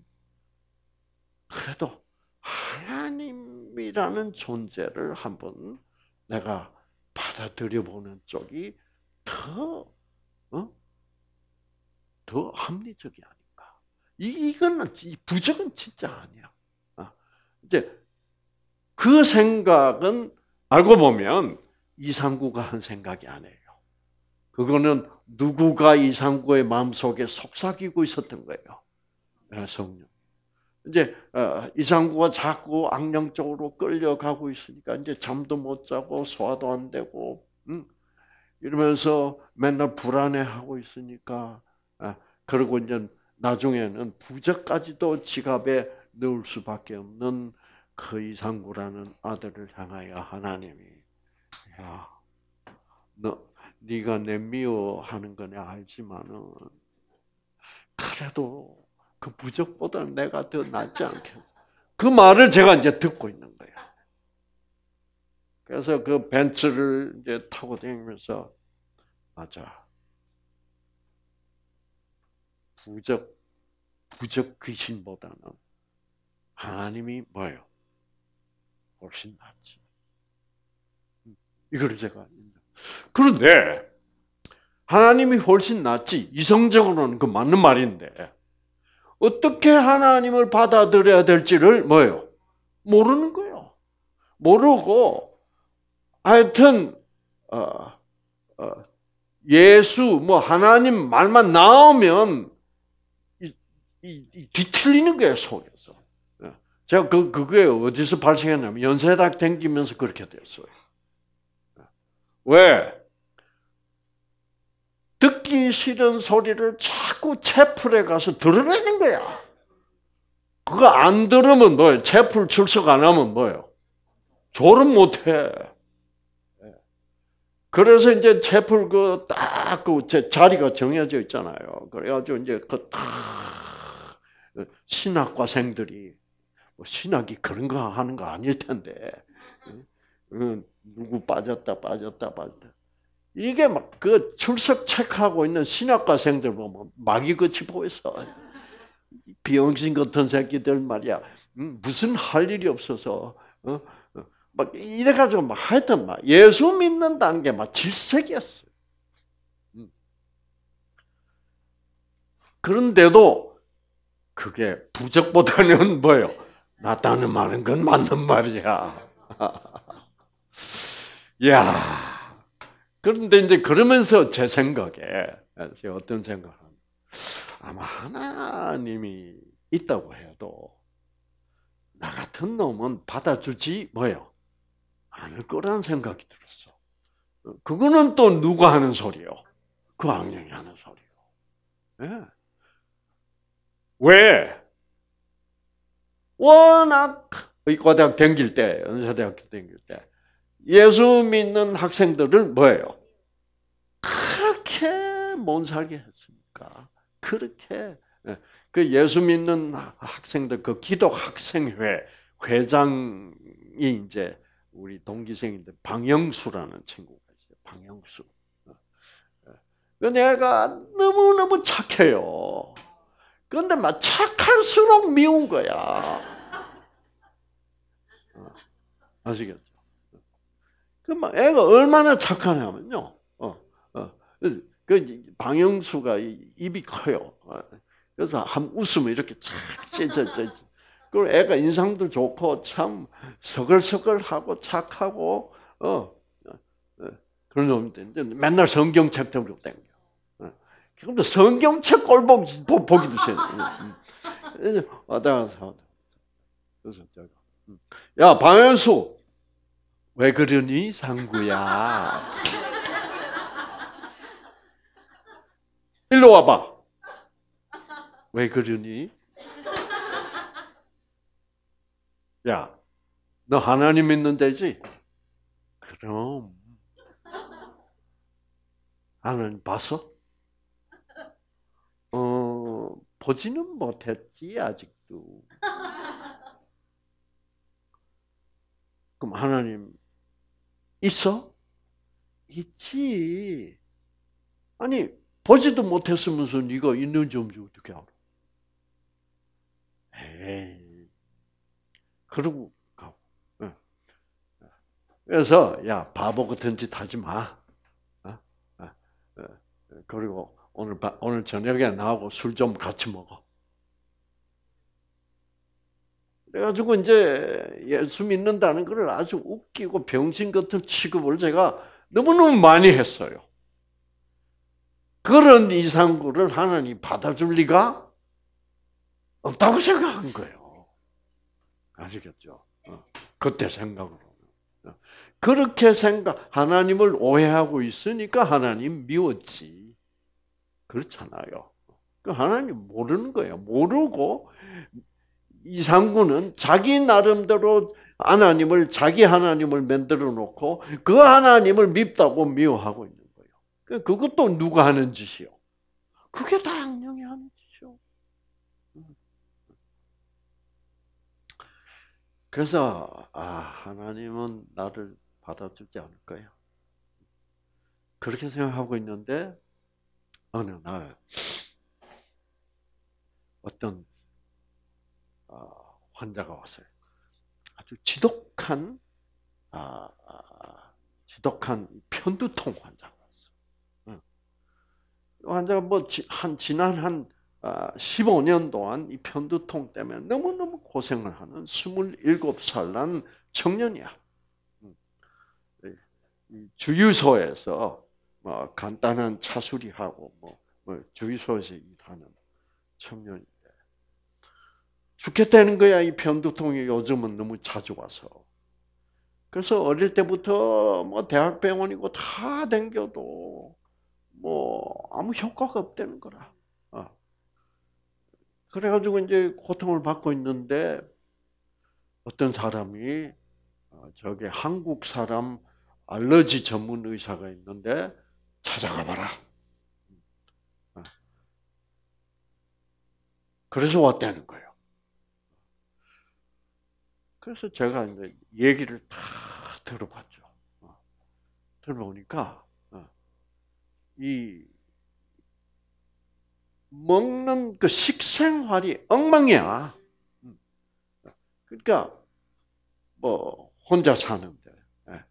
Speaker 1: 그래도 하나님이라는 존재를 한번 내가 받아들여 보는 쪽이 더, 어? 더 합리적이 아닌가. 이, 이거는, 이 부적은 진짜 아니야. 어? 이제, 그 생각은 알고 보면 이상구가 한 생각이 아니에요. 그거는 누구가 이상구의 마음속에 속삭이고 있었던 거예요. 예, 성령. 이제 어, 이상구가 자꾸 악령적으로 끌려가고 있으니까 이제 잠도 못 자고 소화도 안 되고 응? 이러면서 맨날 불안해하고 있으니까 아, 그리고 이제 나중에는 부적까지도 지갑에 넣을 수밖에 없는 그 이상구라는 아들을 향하여 하나님이 야, 너 네가 내 미워하는 거네 알지만은 그래도 그 부적보다는 내가 더 낫지 않겠어. 그 말을 제가 이제 듣고 있는 거예요. 그래서 그 벤츠를 이제 타고 다니면서 맞아. 부적 부적 귀신보다는 하나님이 뭐예요? 훨씬 낫지. 이걸 제가 그런데 하나님이 훨씬 낫지. 이성적으로는 그 맞는 말인데 어떻게 하나님을 받아들여야 될지를 뭐예요? 모르는 거예요. 모르고 하여튼 어, 어, 예수 뭐 하나님 말만 나오면 이, 이, 이 뒤틀리는 거예요 속에서. 어, 제가 그 그게 어디서 발생했냐면 연세대학 댕기면서 그렇게 됐어요. 어, 왜? 듣기 싫은 소리를 자꾸 채플에 가서 들으라는 거야. 그거 안 들으면 뭐예요? 채플 출석 안 하면 뭐예요? 졸음 못 해. 그래서 이제 채플 그딱그 그, 그 자리가 정해져 있잖아요. 그래가지고 이제 그딱 신학과생들이 뭐 신학이 그런 거 하는 거 아닐 텐데 누구 빠졌다 빠졌다 빠졌다 이게 막 그 출석 체크하고 있는 신학과생들 보면 마귀같이 보여서 비영신 같은 새끼들 말이야 무슨 할 일이 없어서 어? 막 이래가지고 막 하여튼 막 예수 믿는다는 게 막 질색이었어요. 음. 그런데도 그게 부적보다는 뭐예요? 낫다는 말은 건 맞는 말이야. 야 그런데 이제 그러면서 제 생각에 어떤 생각을 아마 하나님이 있다고 해도 나 같은 놈은 받아주지 뭐예요? 않을 거라는 생각이 들었어. 그거는 또 누가 하는 소리요? 그 악령이 하는 소리요. 네. 왜? 워낙 의과대학 댕길 때, 연세대학교 댕길 때, 예수 믿는 학생들을 뭐예요? 그렇게 못 살게 했으니까. 그렇게. 예. 그 예수 믿는 학생들, 그 기독 학생회 회장이 이제 우리 동기생인데 방영수라는 친구가 있어요. 방영수. 어. 어. 그 내가 너무너무 착해요. 그데막 착할수록 미운 거야. 어. 아시겠죠? 그막 애가 얼마나 착하냐면요. 어, 어. 그 방영수가 입이 커요. 그래서 한 웃으면 이렇게 쫙 찢어져 그리 애가 인상도 좋고 참 서글서글하고 착하고 어, 어 그런 놈이되는데 맨날 성경책 들고 땡겨. 런데 성경책 꼴보 보기도 싫어. 왔다 갔다. 그래서 제가 음. 야 방현수 왜 그러니 상구야? 일로 와봐. 왜 그러니? 야, 너 하나님 믿는 데지? 그럼. 하나님 봤어? 어, 보지는 못했지, 아직도. 그럼 하나님 있어? 있지. 아니, 보지도 못했으면서 네가 있는지 없는지 어떻게 알아? 에이. 그러고 가고. 그래서 야 바보 같은 짓 하지 마. 어? 어? 어? 그리고 오늘 오늘 저녁에 나하고 술 좀 같이 먹어. 그래가지고 이제 예수 믿는다는 것을 아주 웃기고 병신 같은 취급을 제가 너무너무 많이 했어요. 그런 이상구를 하나님 받아줄 리가 없다고 생각한 거예요. 아시겠죠? 어. 그때 생각으로. 어. 그렇게 생각, 하나님을 오해하고 있으니까 하나님 미웠지. 그렇잖아요. 그 하나님 모르는 거예요. 모르고 이상구는 자기 나름대로 하나님을, 자기 하나님을 만들어 놓고 그 하나님을 밉다고 미워하고 있는 거예요. 그, 그것도 누가 하는 짓이요? 그게 다 악령이 하는 그래서 아 하나님은 나를 받아주지 않을 거야. 그렇게 생각하고 있는데 어느 날 어떤 아, 환자가 왔어요. 아주 지독한 아, 아 지독한 편두통 환자가 왔어. 요 환자가 뭐 한 지난 한 15년 아, 동안 이 편두통 때문에 너무너무 고생을 하는 27살 난 청년이야. 음. 주유소에서 뭐 간단한 차수리하고 뭐, 뭐 주유소에서 일하는 청년인데 죽겠다는 거야 이 편두통이 요즘은 너무 자주 와서 그래서 어릴 때부터 뭐 대학병원이고 다 댕겨도 뭐 아무 효과가 없다는 거라 그래가지고 이제 고통을 받고 있는데 어떤 사람이 어, 저기 한국 사람 알러지 전문 의사가 있는데 찾아가 봐라. 어. 그래서 왔다는 거예요. 그래서 제가 이제 얘기를 다 들어봤죠. 어. 들어보니까 이 먹는 그 식생활이 엉망이야. 그러니까 뭐 혼자 사는데 예.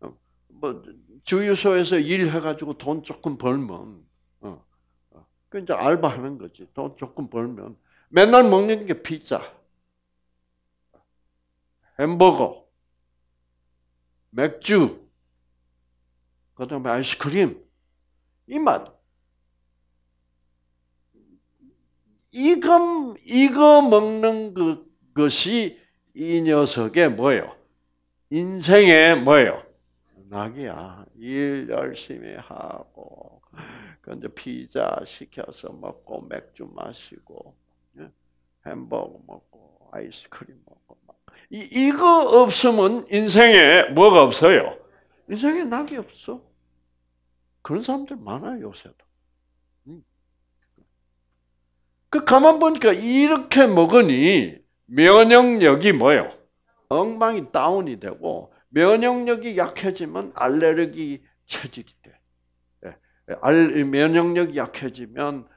Speaker 1: 어, 뭐 주유소에서 일해가지고 돈 조금 벌면 어, 어, 그 이제 알바하는 거지. 돈 조금 벌면 맨날 먹는 게 피자, 햄버거, 맥주, 그다음에 아이스크림 이 맛. 이거 이거 먹는 그, 것이 이 녀석의 뭐예요? 인생의 뭐예요? 낙이야. 일 열심히 하고 근데 피자 시켜서 먹고 맥주 마시고 예? 햄버거 먹고 아이스크림 먹고 이, 이거 없으면 인생에 뭐가 없어요? 인생에 낙이 없어. 그런 사람들 많아요, 요새도. 그 가만 보니까 이렇게 먹으니 면역력이 뭐요? 엉망이 다운이 되고 면역력이 약해지면 알레르기 체질이 돼. 예, 면역력이 약해지면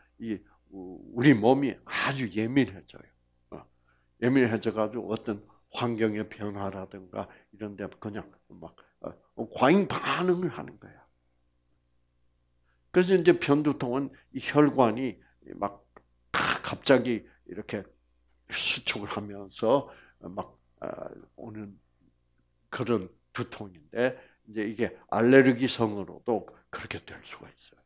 Speaker 1: 우리 몸이 아주 예민해져요. 어, 예민해져가지고 어떤 환경의 변화라든가 이런데 그냥 막 어, 과잉 반응을 하는 거야. 그래서 이제 편두통은 혈관이 막 갑자기 이렇게 수축을 하면서 막 아, 오는 그런 두통인데 이제 이게 알레르기성으로도 그렇게 될 수가 있어요.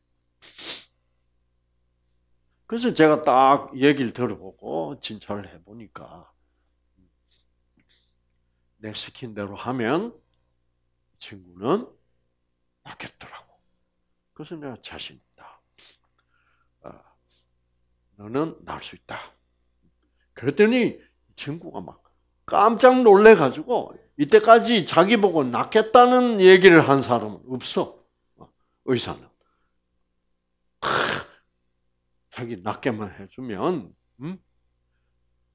Speaker 1: 그래서 제가 딱 얘기를 들어보고 진찰을 해보니까 내 시킨 대로 하면 친구는 낫겠더라고. 그래서 내가 자신 있다. 아, 너는 날 수 있다. 그랬더니 친구가 막 깜짝 놀래가지고 이때까지 자기 보고 낫겠다는 얘기를 한 사람은 없어. 의사는. 자기 낫게만 해주면, 음?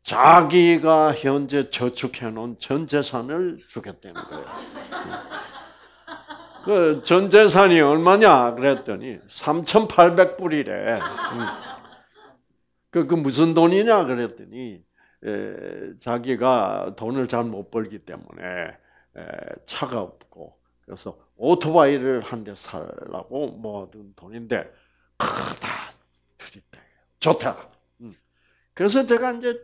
Speaker 1: 자기가 현재 저축해놓은 전 재산을 주겠다는 거예요. 그전 재산이 얼마냐? 그랬더니 3,800불이래. 음. 그, 그 무슨 돈이냐 그랬더니 에, 자기가 돈을 잘 못 벌기 때문에 에, 차가 없고 그래서 오토바이를 한 대 살라고 모아둔 돈인데 크다 좋다. 음. 그래서 제가 이제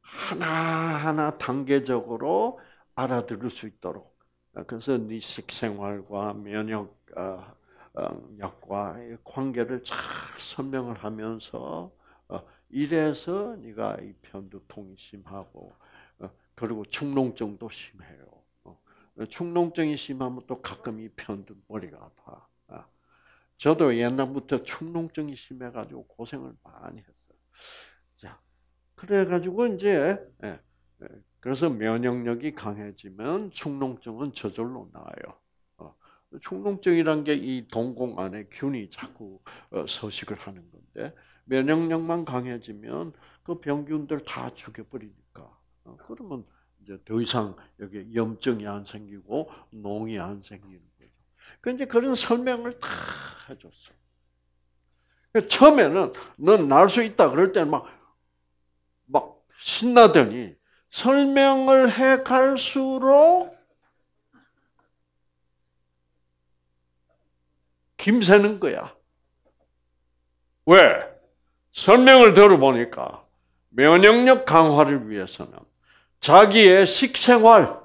Speaker 1: 하나하나 단계적으로 알아들을 수 있도록 그래서 네 식생활과 면역 아, 약과 어, 의 관계를 잘 설명을 하면서 어, 이래서 네가 이 편두통이 심하고 어, 그리고 축농증도 심해요. 축농증이 심하면 또 가끔 이 편두 머리가 아파. 저도 옛날부터 축농증이 심해가지고 고생을 많이 했어요. 자, 그래가지고 이제 예, 예, 그래서 면역력이 강해지면 축농증은 저절로 나아요. 충동증이란 게 이 동공 안에 균이 자꾸 어, 서식을 하는 건데 면역력만 강해지면 그 병균들 다 죽여버리니까 어, 그러면 이제 더 이상 여기 염증이 안 생기고 농이 안 생기는 거죠. 그런데 그런 설명을 다 해줬어. 그 처음에는 넌 날 수 있다 그럴 때는 막막 신나더니 설명을 해 갈수록 김새는 거야. 왜? 설명을 들어보니까 면역력 강화를 위해서는 자기의 식생활,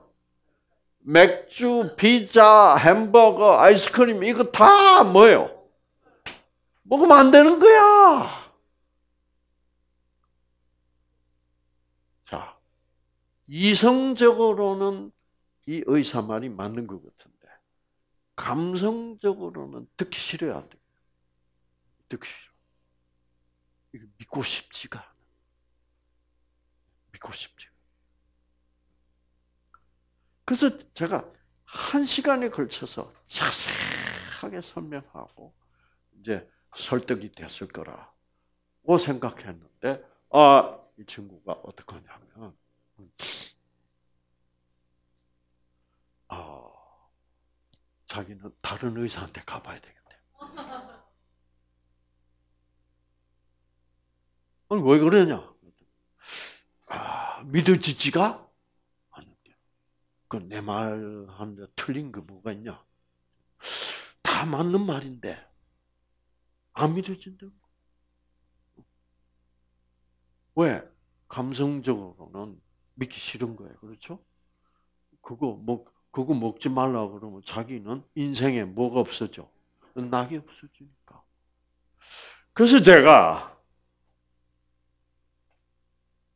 Speaker 1: 맥주, 피자, 햄버거, 아이스크림 이거 다 뭐예요? 먹으면 안 되는 거야. 자, 이성적으로는 이 의사 말이 맞는 것 같은데 감성적으로는 듣기 싫어야 돼. 듣기 싫어. 이거 믿고 싶지가 않아. 믿고 싶지가 그래서 제가 한 시간에 걸쳐서 자세하게 설명하고 이제 설득이 됐을 거라고 생각했는데 아이 친구가 어떡하냐면 아 자기는 다른 의사한테 가봐야 되겠대. 아니, 왜 그러냐? 아, 믿어지지가 않는데. 그내 말하는데 틀린 거 뭐가 있냐? 다 맞는 말인데, 안 믿어진다고. 왜? 감성적으로는 믿기 싫은 거예요. 그렇죠? 그거, 뭐, 그거 먹지 말라 그러면 자기는 인생에 뭐가 없어져? 낙이 없어지니까. 그래서 제가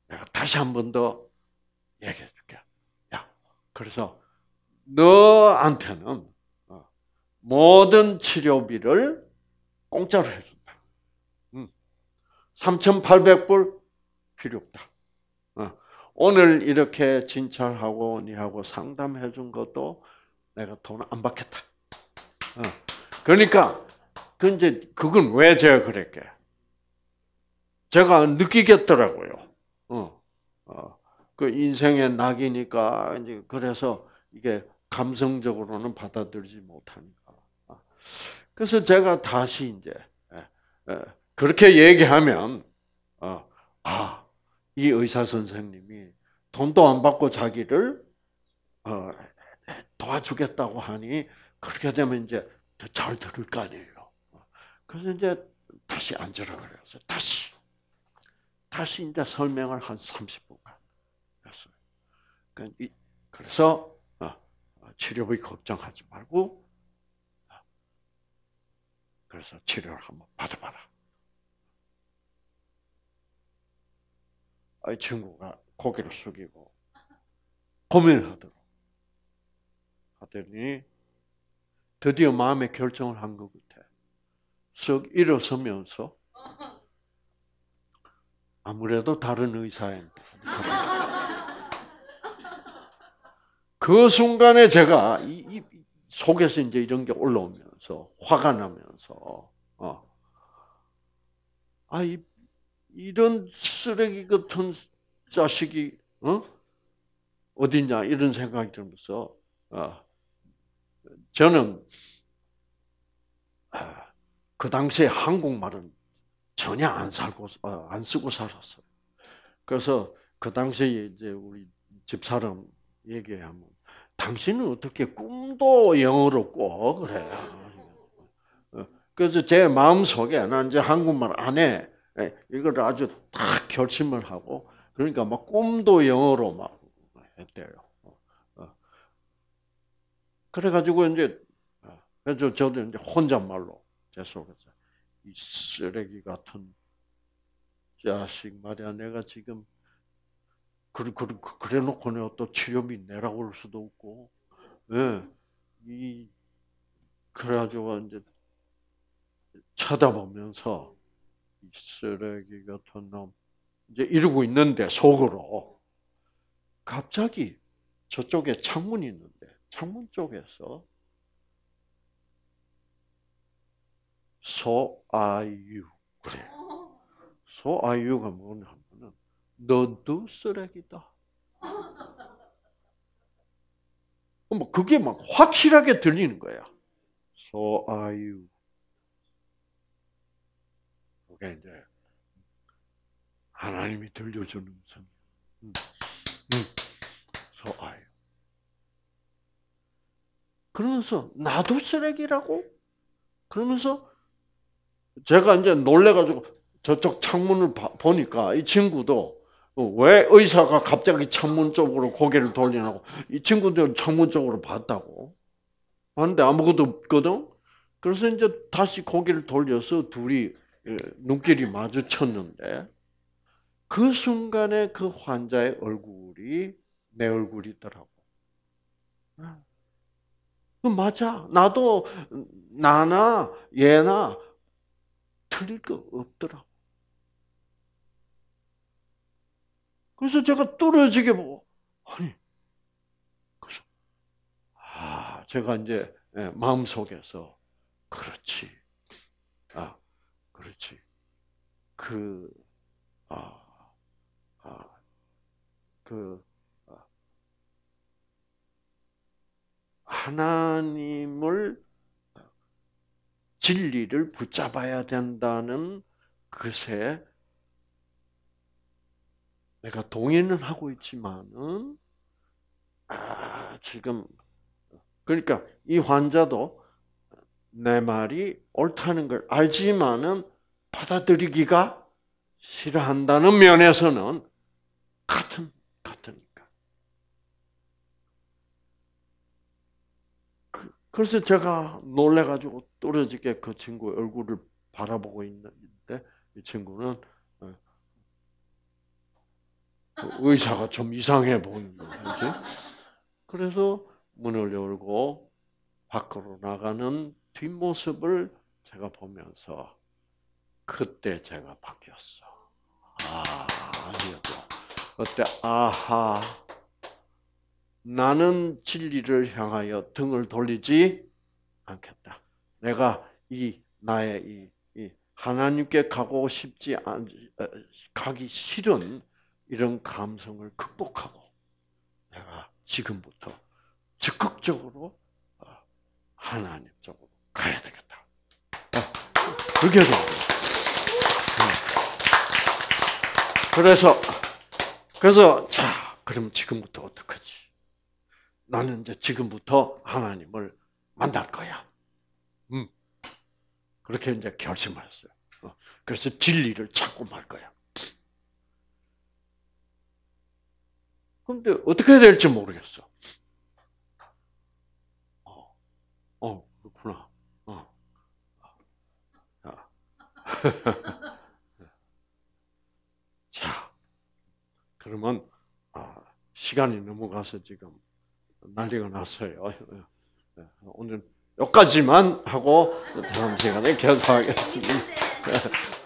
Speaker 1: 내가 다시 한 번 더 얘기해 줄게. 야, 그래서 너한테는 어, 모든 치료비를 공짜로 해준다. 3,800불 필요 없다. 오늘 이렇게 진찰하고 니하고 상담해 준 것도 내가 돈 안 받겠다. 어. 그러니까 근데 그 그건 왜 제가 그랬게? 제가 느끼겠더라고요. 어. 어. 그 인생의 낙이니까 이제 그래서 이게 감성적으로는 받아들이지 못하니까. 어. 그래서 제가 다시 이제 예, 예, 그렇게 얘기하면 어, 아이 의사 선생님이 돈도 안 받고 자기를 어, 도와주겠다고 하니 그렇게 되면 이제 잘 들을 거 아니에요. 그래서 이제 다시 앉으라 그래서 다시 다시 이제 설명을 한 30분간 했어요. 그러니까 그래서 어, 치료비 걱정하지 말고 어, 그래서 치료를 한번 받아봐라. 이 친구가 고개를 숙이고 고민하더라. 하더니 드디어 마음의 결정을 한 것 같아. 쓱 일어서면서 아무래도 다른 의사입니그 순간에 제가 이, 이, 속에서 이제 이런 게 올라오면서 화가 나면서 어. 아이 이런 쓰레기 같은 자식이 어? 어딨냐 이런 생각이 들면서 어, 저는 아, 그 당시에 한국말은 전혀 안 살고 어, 안 쓰고 살았어요. 그래서 그 당시에 이제 우리 집 사람 얘기하면 당신은 어떻게 꿈도 영어로 꼭 그래. 요 어, 그래서 제 마음 속에 난 이제 한국말 안 해. 예, 이걸 아주 딱 결심을 하고 그러니까 막 꿈도 영어로 막 했대요. 어, 어. 그래가지고 이제 그래서 어, 저도 이제 혼잣말로 제 속에서 이 쓰레기 같은 자식 말이야 내가 지금 그래, 그, 그, 그 그래 놓고 내또 치료비 내라고 할 수도 없고 예. 이 그래가지고 이제 쳐다보면서 이 쓰레기 같은 놈 이제 이러고 있는데 속으로 갑자기 저쪽에 창문이 있는데 창문 쪽에서 소아유 그래 소아유가 뭐냐면은 너도 쓰레기다. 뭐 그게 막 확실하게 들리는 거야. 소아유 그게 이제 하나님이 들려주는 성. 음. 음. 소아요. 그러면서 나도 쓰레기라고? 그러면서 제가 이제 놀래가지고 저쪽 창문을 보니까 이 친구도 어, 왜 의사가 갑자기 창문 쪽으로 고개를 돌리냐고 이 친구도 창문 쪽으로 봤다고 봤는데 아무것도 없거든. 그래서 이제 다시 고개를 돌려서 둘이 예, 눈길이 마주쳤는데 그 순간에 그 환자의 얼굴이 내 얼굴이더라고. 그 맞아. 나도 나나 얘나 틀릴 거 없더라고. 그래서 제가 뚫어지게 보고 아니 그래서 아 제가 이제 예, 마음속에서 그렇지. 아, 그렇지. 그, 아, 아, 그, 아, 하나님을 진리를 붙잡아야 된다는 것에 내가 동의는 하고 있지만은 아 지금 그러니까 이 환자도 내 말이 옳다는 걸 알지만은 받아들이기가 싫어한다는 면에서는 같은 같으니까. 그, 그래서 제가 놀래가지고 떨어지게 그 친구 의 얼굴을 바라보고 있는데 이 친구는 어, 그 의사가 좀 이상해 보이는 거지. 그래서 문을 열고 밖으로 나가는 뒷모습을 제가 보면서 그때 제가 바뀌었어. 아, 아니고 어때? 아하. 나는 진리를 향하여 등을 돌리지 않겠다. 내가 이 나의 이, 이 하나님께 가고 싶지 않 어, 가기 싫은 이런 감성을 극복하고 내가 지금부터 적극적으로 어, 하나님 쪽으로 가야 되겠다. 그렇게 해서. 네. 그래서, 그래서, 자, 그럼 지금부터 어떡하지? 나는 이제 지금부터 하나님을 만날 거야. 음. 그렇게 이제 결심을 했어요. 어. 그래서 진리를 찾고 말 거야. 근데 어떻게 해야 될지 모르겠어. 자, 그러면 아, 시간이 넘어가서 지금 난리가 났어요. 오늘 여기까지만 하고 다음 시간에 계속하겠습니다. 네, 네.